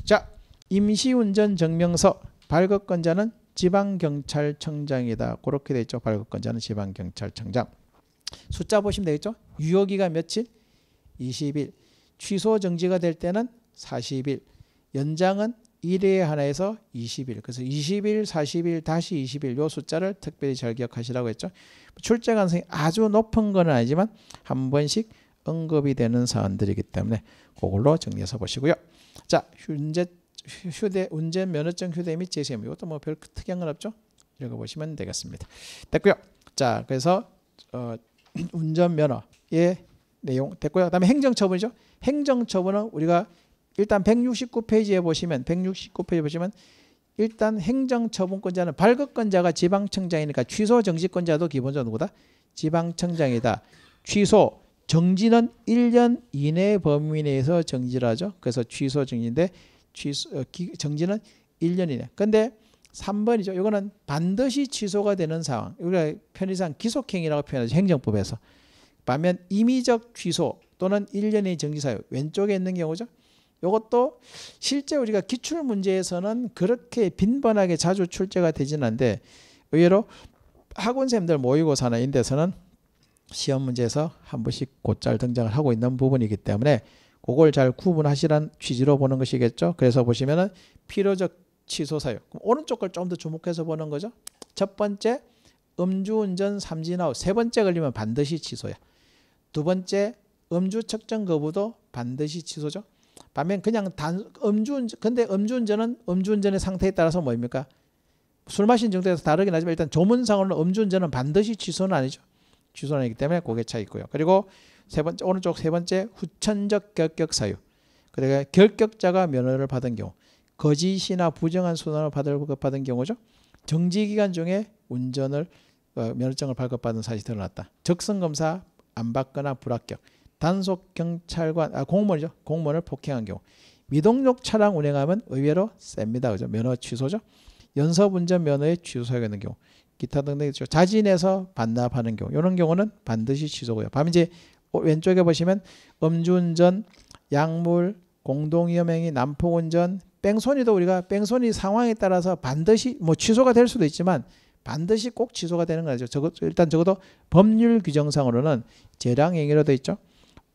자 임시운전 증명서 발급권자는 지방경찰청장이다. 그렇게 돼 있죠. 발급권자는 지방경찰청장. 숫자 보시면 되겠죠. 유효기간 며칠? 20일. 취소 정지가 될 때는 40일. 연장은 1회 에 하나에서 20일. 그래서 20일, 40일, 다시 20일 요 숫자를 특별히 잘 기억하시라고 했죠. 출제 가능성이 아주 높은 건 아니지만 한 번씩 언급이 되는 사안들이기 때문에 그걸로 정리해서 보시고요. 자, 현재 휴대 운전 면허증 휴대 및제시험 이것도 뭐 별 특이한 건 없죠. 읽어보시면 되겠습니다. 됐고요. 자 그래서 어, 운전 면허의 내용 됐고요. 그다음에 행정처분이죠. 행정처분은 우리가 일단 169페이지에 보시면 169페이지 보시면 일단 행정처분권자는 발급권자가 지방청장이니까 취소 정지권자도 기본적으로 누구다? 지방청장이다. 취소 정지는 1년 이내 범위 내에서 정지를 죠 그래서 취소 정지인데 취소, 어, 기, 정지는 1년이네. 근데 3번이죠. 이거는 반드시 취소가 되는 상황. 우리가 편의상 기속행위라고 표현하죠. 행정법에서. 반면 임의적 취소 또는 1년의 정지사유 왼쪽에 있는 경우죠. 이것도 실제 우리가 기출 문제에서는 그렇게 빈번하게 자주 출제가 되지는 않는데 의외로 학원생들 모의고사나 인데서는 시험 문제에서 한 번씩 곧잘 등장을 하고 있는 부분이기 때문에 그걸 잘 구분하시란 취지로 보는 것이겠죠. 그래서 보시면은 필요적 취소 사유. 오른쪽 걸좀더 주목해서 보는 거죠. 첫 번째 음주운전 삼진아웃. 세 번째 걸리면 반드시 취소야. 두 번째 음주 측정 거부도 반드시 취소죠. 반면 그냥 단 음주운전 근데 음주운전은 음주운전의 상태에 따라서 뭡니까? 술 마신 정도에서 다르긴 하지만 일단 조문상으로는 음주운전은 반드시 취소는 아니죠. 취소는 아니기 때문에 고개 차 있고요. 그리고 세 번째 오른쪽 세 번째 후천적 결격 사유. 그러니까 결격자가 면허를 받은 경우 거짓이나 부정한 수단을 발급받은 경우죠. 정지 기간 중에 운전을 어, 면허증을 발급받은 사실이 드러났다. 적성 검사 안 받거나 불합격. 단속 경찰관 아 공무원이죠. 공무원을 폭행한 경우. 미동력 차량 운행하면 의외로 셉니다. 그죠? 면허 취소죠. 연습 운전 면허의 취소가 있는 경우. 기타 등등 있죠. 자진해서 반납하는 경우. 이런 경우는 반드시 취소고요. 밤 이제 왼쪽에 보시면 음주운전, 약물, 공동위험행위, 난폭운전, 뺑소니도 우리가 뺑소니 상황에 따라서 반드시 뭐 취소가 될 수도 있지만 반드시 꼭 취소가 되는 거죠. 적어, 일단 적어도 법률 규정상으로는 재량행위로 되어 있죠.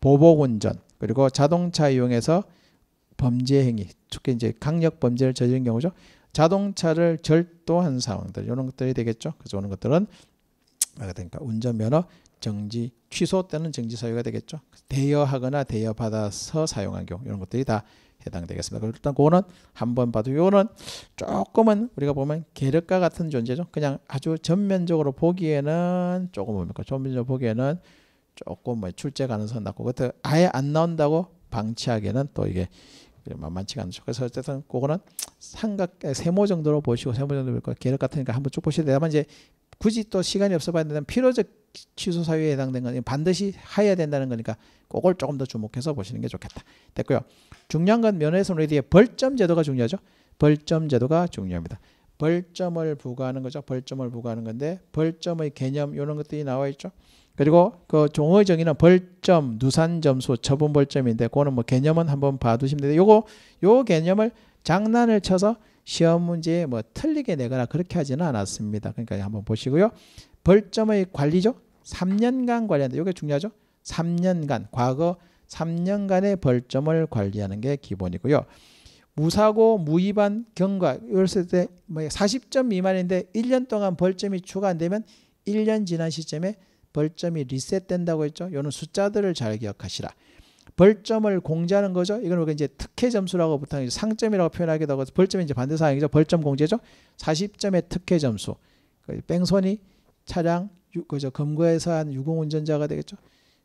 보복운전 그리고 자동차 이용해서 범죄행위 특히 이제 강력 범죄를 저지른 경우죠. 자동차를 절도한 상황들 이런 것들이 되겠죠. 그래서 오는 것들은 아, 그러니까 운전면허 정지 취소 때는 정지 사유가 되겠죠. 대여하거나 대여받아서 사용한 경우 이런 것들이 다 해당되겠습니다. 일단 그거는 한번 봐도 요거는 조금은 우리가 보면 계력과 같은 존재죠. 그냥 아주 전면적으로 보기에는 조금 뭡니까? 전면적으로 보기에는 조금 뭐 출제 가능성 낮고 그때 아예 안 나온다고 방치하기에는 또 이게 만만치가 않죠. 그래서 어쨌든 그거는 삼각 세모 정도로 보시고 세모 정도로 볼거 계력 같으니까 한번 쭉 보셔야 되다만 이제 굳이 또 시간이 없어 봐야 되는 필요적 취소 사유에 해당된 건 반드시 해야 된다는 거니까 그걸 조금 더 주목해서 보시는 게 좋겠다. 됐고요. 중요한 건 면회선 레디의 벌점 제도가 중요하죠. 벌점 제도가 중요합니다. 벌점을 부과하는 거죠. 벌점을 부과하는 건데 벌점의 개념 이런 것들이 나와 있죠. 그리고 그 종의 정의는 벌점, 누산 점수, 처분 벌점인데 그거는 뭐 개념은 한번 봐두시면 되는데 요거 요 개념을 장난을 쳐서 시험 문제에 뭐 틀리게 내거나 그렇게 하지는 않았습니다. 그러니까 한번 보시고요. 벌점의 관리죠. 3년간 관리한다. 이게 중요하죠. 3년간 과거 3년간의 벌점을 관리하는 게 기본이고요. 무사고 무위반 경과 열쇠 때 40점 미만인데 1년 동안 벌점이 추가 안 되면 1년 지난 시점에 벌점이 리셋된다고 했죠. 이는 숫자들을 잘 기억하시라. 벌점을 공제하는 거죠. 이건 우리가 이제 특혜 점수라고 보통 상점이라고 표현하기도 하고 벌점이 이제 반대 사항이죠. 벌점 공제죠. 40점의 특혜 점수. 그 뺑소니 차량 그저 검거해서 한 유공운전자가 되겠죠.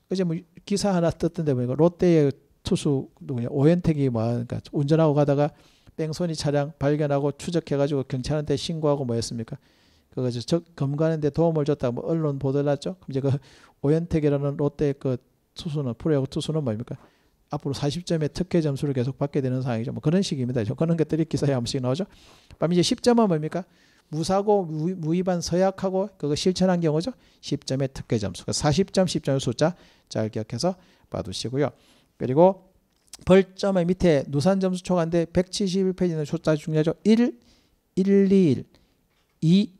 그제 뭐 기사 하나 떴던데 보니까 롯데의 투수 누구냐 오현택이 뭐 그러니까 운전하고 가다가 뺑소니 차량 발견하고 추적해가지고 경찰한테 신고하고 뭐였습니까? 그거 저 검거하는데 도움을 줬다 뭐 언론 보도 를 났죠. 그럼 이제 그 오현택이라는 롯데 그 투수는 프로야구 투수는 뭡니까? 앞으로 40점의 특혜 점수를 계속 받게 되는 상황이죠. 뭐 그런 식입니다. 그런 것들이 기사에 한 번씩 나오죠. 밤 이제 10점은 뭡니까? 무사고 무위반 서약하고 그거 실천한 경우죠. 10점의 특혜 점수. 40점, 10점의 숫자 잘 기억해서 봐두시고요. 그리고 벌점의 밑에 누산 점수 초과인데 171페이지는 숫자 중요하죠. 1, 121, 2,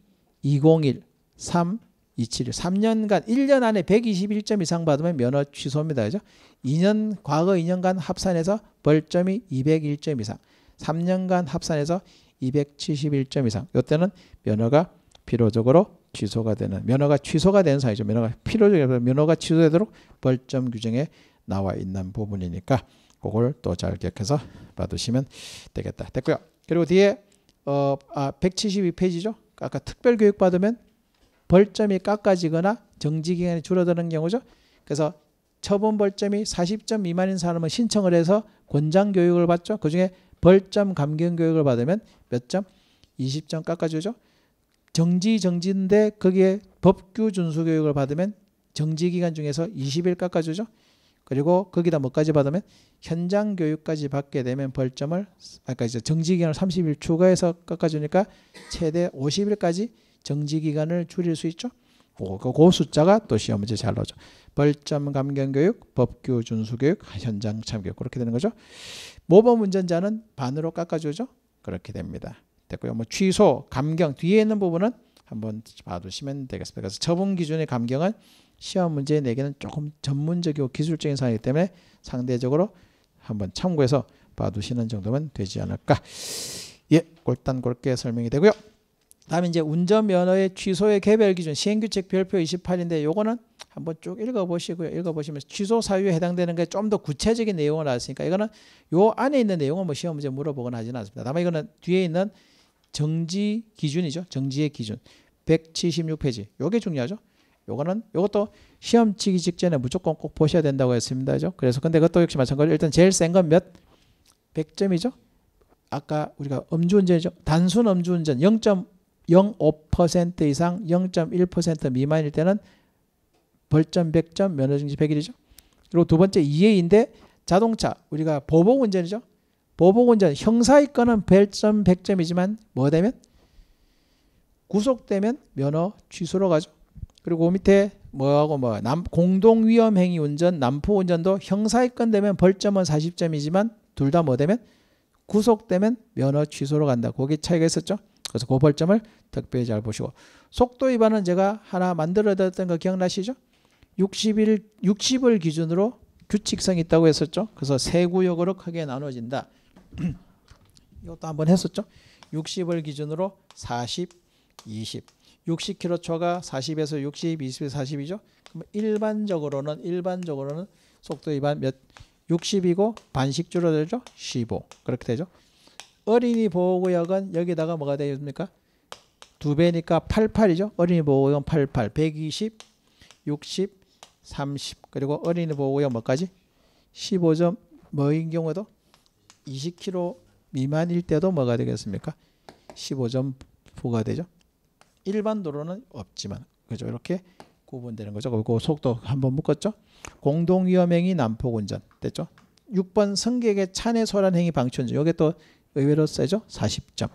201, 3, 2 7 3년간 1년 안에 121점 이상 받으면 면허 취소입니다. 그죠? 2년 과거 2년간 합산해서 벌점이 201점 이상. 3년간 합산해서 271점 이상. 이때는 면허가 필요적으로 취소가 되는 면허가 취소가 되는 사이죠. 면허가 필요적으로 면허가 취소되도록 벌점 규정에 나와 있는 부분이니까 그걸 또 잘 기억해서 받으시면 되겠다. 됐고요. 그리고 뒤에 어, 아, 172페이지죠. 아까 특별 교육 받으면 벌점이 깎아지거나 정지 기간이 줄어드는 경우죠. 그래서 처분 벌점이 40점 미만인 사람은 신청을 해서 권장 교육을 받죠. 그중에 벌점 감경 교육을 받으면 몇 점? 20점 깎아주죠. 정지 정지인데 거기에 법규 준수 교육을 받으면 정지 기간 중에서 20일 깎아주죠. 그리고 거기다 뭐까지 받으면 현장 교육까지 받게 되면 벌점을 아까 그러니까 이제 정지 기간을 30일 추가해서 깎아주니까 최대 50일까지 정지 기간을 줄일 수 있죠. 그, 그 숫자가 또 시험 문제 잘 나오죠. 벌점 감경 교육, 법규 준수 교육, 현장 참교 그렇게 되는 거죠. 모범 운전자는 반으로 깎아주죠. 그렇게 됩니다. 됐고요. 뭐 취소, 감경 뒤에 있는 부분은 한번 봐두시면 되겠습니다. 그래서 처분 기준의 감경은 시험 문제 내기는 조금 전문적이고 기술적인 사항이기 때문에 상대적으로 한번 참고해서 봐두시는 정도면 되지 않을까. 예, 골단 골게 설명이 되고요. 다음에 이제 운전면허의 취소의 개별 기준 시행규칙 별표 28인데 요거는 한번 쭉 읽어보시고요. 읽어보시면서 취소 사유에 해당되는 게 좀 더 구체적인 내용을 알았으니까 이거는 요 안에 있는 내용은 뭐 시험 문제 물어보거나 하지는 않습니다. 다만 이거는 뒤에 있는 정지 기준이죠. 정지의 기준 176페이지 요게 중요하죠. 요거는 요것도 시험 치기 직전에 무조건 꼭 보셔야 된다고 했습니다. 그죠? 그래서 근데 그것도 역시 마찬가지로 일단 제일 센 건 몇? 100점이죠. 아까 우리가 음주운전이죠. 단순 음주운전 0. 0.5% 이상 0.1% 미만일 때는 벌점 100점 면허증지 100일이죠. 그리고 두 번째 이해인데 자동차 우리가 보복운전이죠. 보복운전 형사의건은 벌점 100점이지만 뭐 되면 구속되면 면허 취소로 가죠. 그리고 그 밑에 뭐하고 뭐 남, 공동위험행위 운전, 남포운전도 형사의건 되면 벌점은 40점이지만 둘 다 뭐 되면 구속되면 면허 취소로 간다. 거기 차이가 있었죠. 그래서 그 벌점을 특별히 잘 보시고 속도 위반은 제가 하나 만들어드렸던 거 기억나시죠? 60일 60을 기준으로 규칙성이 있다고 했었죠. 그래서 세 구역으로 크게 나눠진다. 이것도 한번 했었죠. 60을 기준으로 40, 20. 60km 초가 40에서 60, 20에서 40이죠. 그럼 일반적으로는 일반적으로는 속도 위반 몇 60이고 반씩 줄어들죠. 15. 그렇게 되죠. 어린이 보호구역은 여기다가 뭐가 되겠습니까? 두 배니까 88이죠. 어린이 보호구역은 88, 120, 60, 30. 그리고 어린이 보호구역 뭐까지? 15점 뭐인 경우에도 20km 미만일 때도 뭐가 되겠습니까? 15점 부과되죠. 일반 도로는 없지만 그죠? 이렇게 구분되는 거죠. 그리고 그 속도 한번 묶었죠. 공동위험행위 난폭운전 됐죠. 6번 승객의 차내 소란행위 방치운전. 이게 또 의외로 세죠. 40점.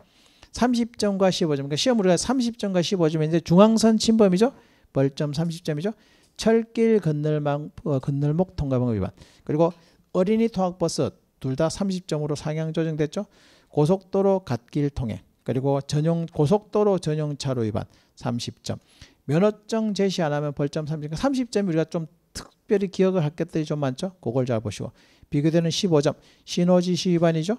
30점과 15점. 그러니까 시험 우리가 30점과 15점이 이 중앙선 침범이죠. 벌점 30점이죠. 철길 건널망, 어, 건널목 통과방 위반. 그리고 어린이 통학버스 둘 다 30점으로 상향 조정됐죠. 고속도로 갓길 통행. 그리고 전용 고속도로 전용 차로 위반 30점. 면허증 제시 안 하면 벌점 30점. 30점이 그러니까 우리가 좀 특별히 기억을 할 것들이 좀 많죠. 그걸 잘 보시고. 비교되는 15점. 신호지시 위반이죠.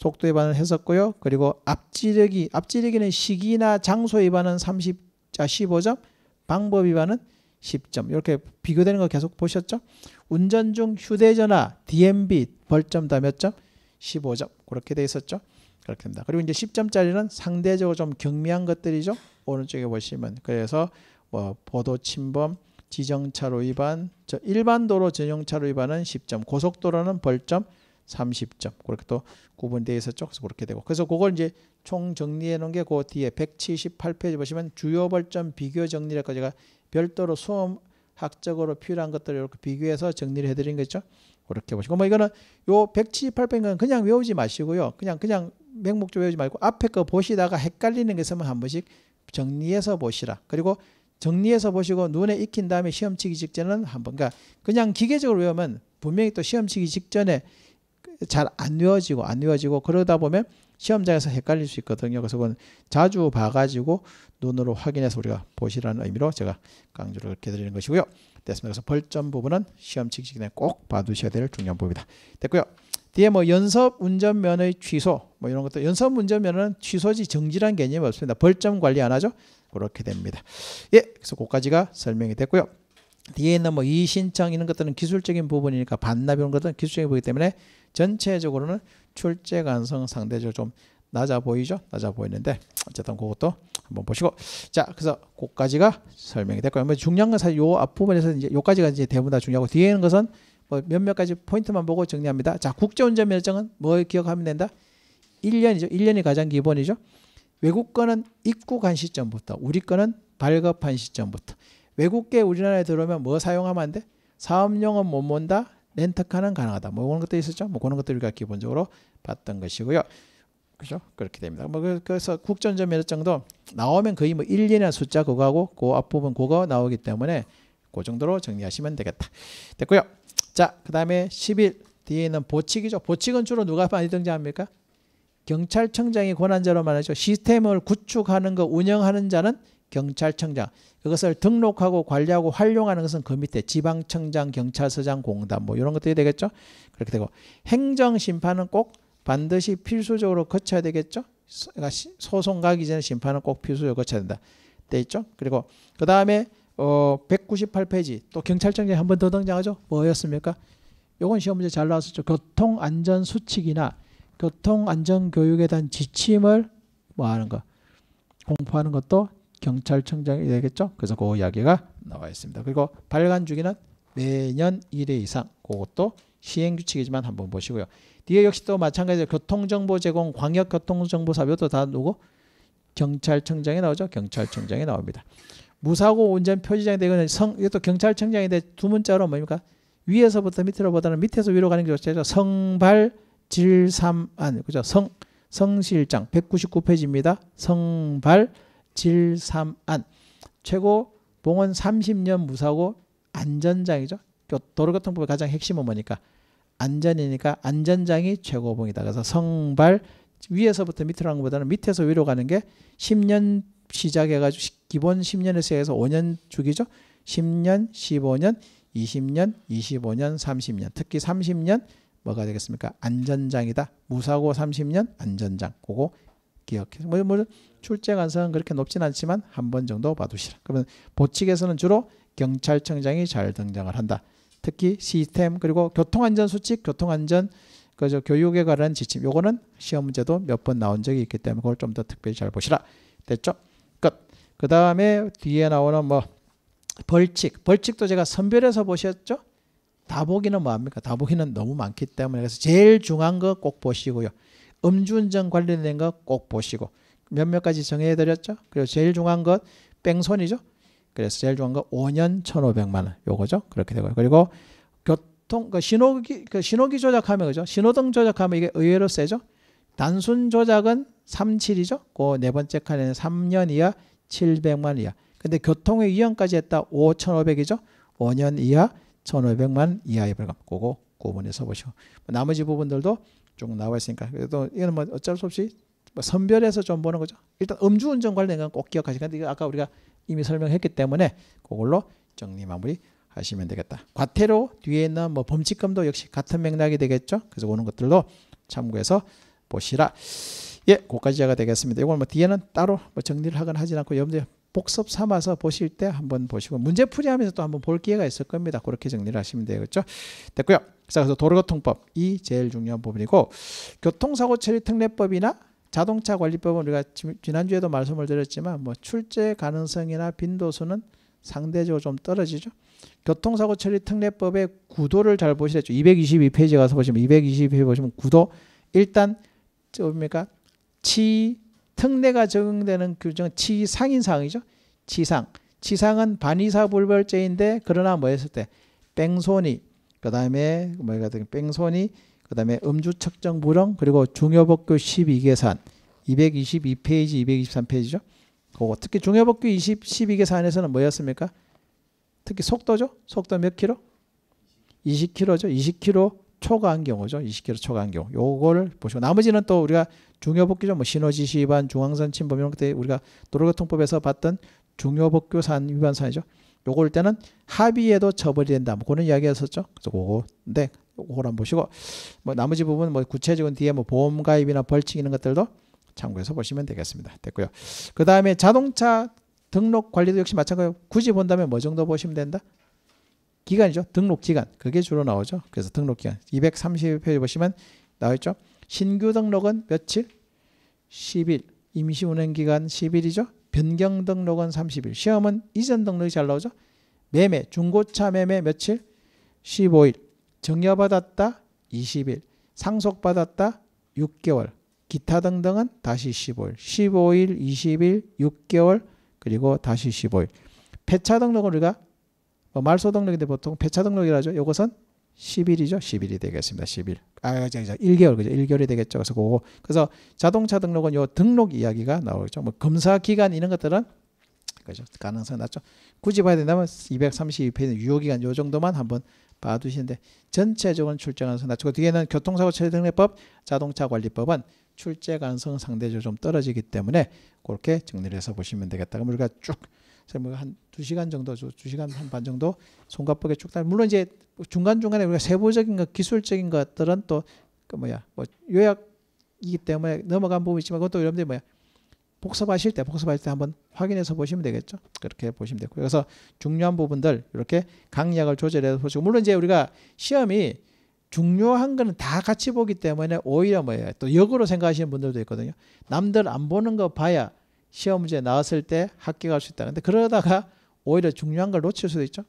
속도 위반을 했었고요. 그리고 앞지르기, 앞지르기는 시기나 장소 위반은 30, 자 15점, 방법 위반은 10점. 이렇게 비교되는 거 계속 보셨죠? 운전 중 휴대전화, DMB 벌점 다 몇 점? 15점. 그렇게 돼 있었죠? 그렇게 됩니다. 그리고 이제 10점짜리는 상대적으로 좀 경미한 것들이죠. 오른쪽에 보시면 그래서 뭐 보도 침범, 지정차로 위반, 저 일반 도로 전용차로 위반은 10점, 고속도로는 벌점 30점. 그렇게 또 구분되어서 있었죠. 쪽서 그렇게 되고. 그래서 그걸 이제 총 정리해 놓은 게 그 뒤에 178페이지 보시면 주요 벌점 비교 정리라까 제가 별도로 수험 학적으로 필요한 것들을 이렇게 비교해서 정리를 해드린 거죠. 그렇게 보시고 뭐 이거는 요 178페이지는 그냥 외우지 마시고요. 그냥 그냥 맹목적 으로 외우지 말고 앞에 거 보시다가 헷갈리는 게 있으면 한 번씩 정리해서 보시라. 그리고 정리해서 보시고 눈에 익힌 다음에 시험 치기 직전은 한 번 그러니까 그냥 기계적으로 외우면 분명히 또 시험 치기 직전에 잘안 외워지고 안 외워지고 그러다 보면 시험장에서 헷갈릴 수 있거든요. 그래서 그건 자주 봐가지고 눈으로 확인해서 우리가 보시라는 의미로 제가 강조를 이렇게 드리는 것이고요. 됐습니다. 그래서 벌점 부분은 시험 직전에 꼭 봐두셔야 될 중요한 부분이다. 됐고요. 뒤에 뭐 연습 운전면의 허 취소 뭐 이런 것도 연습 운전면허는 취소지 정지란 개념이 없습니다. 벌점 관리 안 하죠? 그렇게 됩니다. 예, 그래서 그까지가 설명이 됐고요. 뒤에 있는 뭐 이신청 이런 것들은 기술적인 부분이니까 반납 이런 것들은 기술적인 부분이기 때문에 전체적으로는 출제 가능성 상대적으로 좀 낮아 보이죠? 낮아 보이는데 어쨌든 그것도 한번 보시고 자 그래서 그까지가 설명이 됐고요. 뭐 중요한 건 사실 요 앞부분에서 이제 요까지가 이제 대부분 다 중요하고 뒤에 있는 것은 뭐 몇몇 가지 포인트만 보고 정리합니다. 자 국제운전 면허증은 뭐 기억하면 된다? 1년이죠. 1년이 가장 기본이죠. 외국 거는 입국한 시점부터 우리 거는 발급한 시점부터 외국계 우리나라에 들어오면 뭐 사용하면 안 돼? 사업용은 못 몬다. 렌터카는 가능하다. 뭐 그런 것도 있었죠. 뭐 그런 것들 을 우리가 기본적으로 봤던 것이고요. 그죠? 그렇게 됩니다. 뭐 그, 그래서 국전점 면허증도 나오면 거의 뭐 1년이나 숫자 그거하고 그 앞부분 그거 나오기 때문에 그 정도로 정리하시면 되겠다. 됐고요. 자, 그다음에 10일 뒤에는 보칙이죠. 보칙은 주로 누가 많이 등장합니까? 경찰청장이 권한자로 말하죠. 시스템을 구축하는 거 운영하는 자는 경찰청장. 그것을 등록하고 관리하고 활용하는 것은 그 밑에 지방청장, 경찰서장, 공단 뭐 이런 것들이 되겠죠. 그렇게 되고 행정심판은 꼭 반드시 필수적으로 거쳐야 되겠죠. 그러니까 소송 가기 전에 심판은 꼭 필수적으로 거쳐야 된다. 돼 있죠. 그리고 그 다음에 어 198페이지 또 경찰청장이 한번 더 등장하죠. 뭐였습니까? 요건 시험 문제 잘 나왔었죠. 교통안전수칙이나 교통안전교육에 대한 지침을 뭐 하는 거 공포하는 것도 경찰청장이 되겠죠. 그래서 그 이야기가 나와 있습니다. 그리고 발간 주기는 매년 1회 이상 그것도 시행 규칙이지만 한번 보시고요. 뒤에 역시 또 마찬가지로 교통정보 제공 광역 교통정보 사업도 다 누구 경찰청장이 나오죠. 경찰청장이 나옵니다. 무사고 운전 표지장이 되거나 성 이것도 경찰청장인데 두 문자로 뭡니까? 위에서부터 밑으로 보다는 밑에서 위로 가는 게 좋죠. 성발 질삼안 그죠? 성 성실장 199페이지입니다. 성발 질삼안 최고 봉헌 30년 무사고 안전장이죠. 도로교통법의 가장 핵심은 뭐니까 안전이니까 안전장이 최고봉이다. 그래서 성발 위에서부터 밑으로 가는 것보다는 밑에서 위로 가는 게 10년 시작해가지고 기본 10년에 시작해서 5년 주기죠. 10년, 15년, 20년, 25년, 30년. 특히 30년 뭐가 되겠습니까? 안전장이다. 무사고 30년 안전장. 그거 기억해. 뭐, 뭐 출제 가능성은 그렇게 높진 않지만 한 번 정도 봐두시라. 그러면 보칙에서는 주로 경찰청장이 잘 등장을 한다. 특히 시스템 그리고 교통안전수칙, 교통안전 그저 교육에 관한 지침. 요거는 시험 문제도 몇 번 나온 적이 있기 때문에 그걸 좀 더 특별히 잘 보시라. 됐죠? 끝. 그 다음에 뒤에 나오는 뭐 벌칙. 벌칙도 제가 선별해서 보셨죠? 다 보기는 뭐합니까? 다 보기는 너무 많기 때문에 그래서 제일 중요한 거 꼭 보시고요. 음주운전 관련된 거 꼭 보시고 몇몇 가지 정해드렸죠. 그리고 제일 중요한 것 뺑소니죠. 그래서 제일 중요한 거 5년 1,500만 원 요거죠. 그렇게 되고요. 그리고 교통 그 신호기 그 신호기 조작하면 그죠. 신호등 조작하면 이게 의외로 세죠. 단순 조작은 37이죠. 그네 번째 칸에는 3년 이하 700만 원 이하. 근데 교통의 위험까지 했다 5,500이죠. 5년 이하 1,500만 이하의 벌금. 그거 구분해서 보시고 나머지 부분들도 쭉 나와 있으니까 그래도 이거는 뭐 어쩔 수 없이 뭐 선별해서 좀 보는 거죠. 일단 음주운전 관련된 건 꼭 기억하시는데 이거 아까 우리가 이미 설명했기 때문에 그걸로 정리 마무리 하시면 되겠다. 과태료 뒤에 있는 뭐 범칙금도 역시 같은 맥락이 되겠죠. 그래서 오는 것들도 참고해서 보시라. 예, 고까지가 되겠습니다. 이걸 뭐 뒤에는 따로 뭐 정리를 하거나 하진 않고 여러분들 복습 삼아서 보실 때 한번 보시고 문제풀이 하면서 또 한번 볼 기회가 있을 겁니다. 그렇게 정리를 하시면 되겠죠. 그렇죠? 됐고요. 그래서 도로교통법 이 제일 중요한 부분이고 교통사고 처리 특례법이나 자동차 관리법은 우리가 지난주에도 말씀을 드렸지만 뭐 출제 가능성이나 빈도수는 상대적으로 좀 떨어지죠. 교통사고 처리 특례법의 구도를 잘 보시겠죠. 222페이지 가서 보시면 222페이지 보시면 구도 일단 뭡니까? 치 특례가 적용되는 규정 그 은 치상인사항이죠. 치상. 치상은 반의사불벌죄인데 그러나 뭐였을 때 뺑소니 그다음에 뭐가 같 뺑소니 그다음에 음주 측정 불응 그리고 중요법규 12계산 222페이지 223페이지죠. 그거 특히 중요법규 20 12계산에서는 뭐였습니까? 특히 속도죠. 속도 몇 킬로? 20킬로죠. 20킬로 초과한 경우죠. 20km 초과한 경우. 요거를 보시고 나머지는 또 우리가 중요복귀죠. 뭐 신호지시 위반, 중앙선 침범 이런 것들 우리가 도로교통법에서 봤던 중요복규 산 위반 사이죠. 요걸 때는 합의에도 처벌이 된다. 뭐 그런 이야기 했었죠. 그래서 그거 근데 네. 요걸 한번 보시고 뭐 나머지 부분 뭐 구체적인 뒤에 뭐 보험 가입이나 벌칙 이런 것들도 참고해서 보시면 되겠습니다. 됐고요. 그다음에 자동차 등록 관리도 역시 마찬가지로 굳이 본다면 뭐 정도 보시면 된다? 기간이죠. 등록 기간. 그게 주로 나오죠. 그래서 등록 기간. 230페이지 보시면 나와 있죠. 신규 등록은 며칠? 10일. 임시 운행 기간 10일이죠. 변경 등록은 30일. 시험은 이전 등록이 잘 나오죠. 매매, 중고차 매매 며칠? 15일. 정여받았다? 20일. 상속받았다? 6개월. 기타 등등은 다시 15일. 15일, 20일, 6개월, 그리고 다시 15일. 폐차 등록은 우리가 뭐 말소 등록인데 보통 폐차 등록이라죠. 요것은 10일이죠. 10일이 되겠습니다. 10일. 아, 자, 자, 1개월 그죠. 1개월이 되겠죠. 그래서 그거. 그래서 자동차 등록은 요 등록 이야기가 나오겠죠. 뭐 검사 기간 이런 것들은 그죠. 가능성이 낮죠. 굳이 봐야 된다면 232페이지 유효 기간 요 정도만 한번 봐 두시는데 전체적으로 출제 가능성 낮추고 뒤에는 교통사고 처리 등록법, 자동차 관리법은 출제 가능성 상대적으로 좀 떨어지기 때문에 그렇게 정리를 해서 보시면 되겠다. 그럼 우리가 쭉 그래 뭐한 두시간 정도, 두시간 한 반 정도 손가쁘게 쭉다 물론 이제 중간중간에 우리가 세부적인 것, 기술적인 것들은 또그 뭐야, 뭐 요약이기 때문에 넘어간 부분이 있지만 그것도 여러분들 뭐야, 복습하실 때, 복습할 때 한번 확인해서 보시면 되겠죠. 그렇게 보시면 되고요. 그래서 중요한 부분들 이렇게 강약을 조절해서 보시고 물론 이제 우리가 시험이 중요한 거는 다 같이 보기 때문에 오히려 뭐예요? 또 역으로 생각하시는 분들도 있거든요. 남들 안 보는 거 봐야 시험 문제 나왔을 때 합격할 수 있다. 근데 그러다가 오히려 중요한 걸 놓칠 수도 있죠.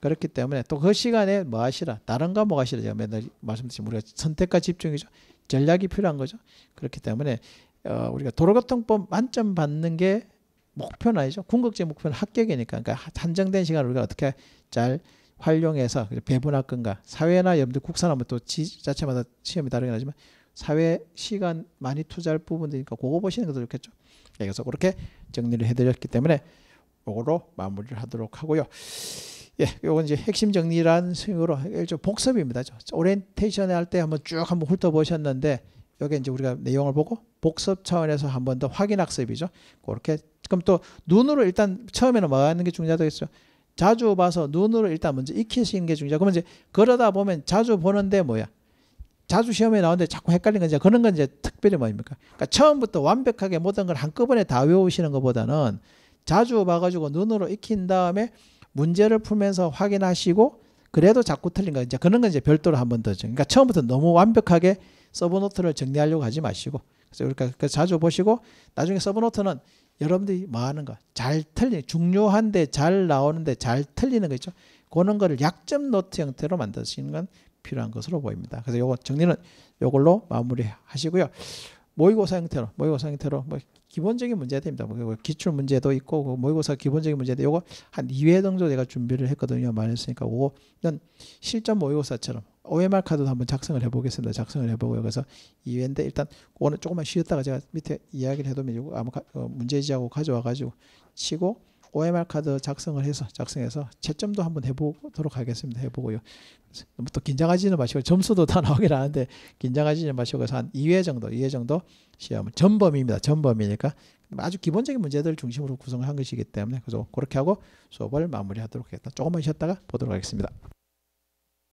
그렇기 때문에 또 그 시간에 뭐 하시라. 다른 과목 하시라. 제가 맨날 말씀드린 우리가 선택과 집중이죠. 전략이 필요한 거죠. 그렇기 때문에 어, 우리가 도로교통법 만점 받는 게 목표는 아니죠. 궁극적 인 목표는 합격이니까. 그러니까 한정된 시간을 우리가 어떻게 잘 활용해서 배분할 건가. 사회나 염두 국사나 뭐 또 지자체마다 시험이 다르긴 하지만 사회 시간 많이 투자할 부분이니까 그거 보시는 것도 좋겠죠. 예, 그래서 그렇게 정리를 해드렸기 때문에 요거로 마무리를 하도록 하고요. 예, 요건 이제 핵심 정리란 식으로 일종 복습입니다. 오리엔테이션에 할때 한번 쭉 한번 훑어보셨는데 여기 이제 우리가 내용을 보고 복습 차원에서 한번더 확인 학습이죠. 그렇게 그럼 또 눈으로 일단 처음에는 뭐 하는 게 중요하겠죠. 자주 봐서 눈으로 일단 먼저 익히시는 게 중요하죠. 그러면 이제 그러다 보면 자주 보는데 뭐야? 자주 시험에 나오는데 자꾸 헷갈리는 건 그런 건 이제 특별히 뭐입니까 그러니까 처음부터 완벽하게 모든 걸 한꺼번에 다 외우시는 것보다는 자주 봐가지고 눈으로 익힌 다음에 문제를 풀면서 확인하시고 그래도 자꾸 틀린 거 이제 그런 건 이제 별도로 한 번 더. 그러니까 처음부터 너무 완벽하게 서브노트를 정리하려고 하지 마시고 그래서 그러니까 자주 보시고 나중에 서브노트는 여러분들이 뭐 하는 거 잘 틀리 중요한데 잘 나오는데 잘 틀리는 거 있죠. 그런 거를 약점 노트 형태로 만드시는 건 필요한 것으로 보입니다. 그래서 요거 정리는 요걸로 마무리하시고요. 모의고사 형태로 모의고사 형태로 뭐 기본적인 문제가 됩니다. 뭐 기출 문제도 있고 그 모의고사 기본적인 문제도 요거 한 2회 정도 제가 준비를 했거든요. 말했으니까 그거는 실전 모의고사처럼 OMR 카드도 한번 작성을 해보겠습니다. 작성을 해보고요. 그래서 2회인데 일단 오늘 조금만 쉬었다가 제가 밑에 이야기를 해두면 아마 어, 문제지하고 가져와가지고 치고 OMR 카드 작성을 해서 작성해서 채점도 한번 해보도록 하겠습니다. 해보고요. 너무 뭐 또 긴장하지는 마시고 점수도 다 나오긴 하는데 긴장하지는 마시고 그래서 한 2회 정도, 2회 정도 시험전범입니다 전범위니까 아주 기본적인 문제들 중심으로 구성한 것이기 때문에 그래서 그렇게 하고 수업을 마무리하도록 하겠다. 조금만 쉬었다가 보도록 하겠습니다.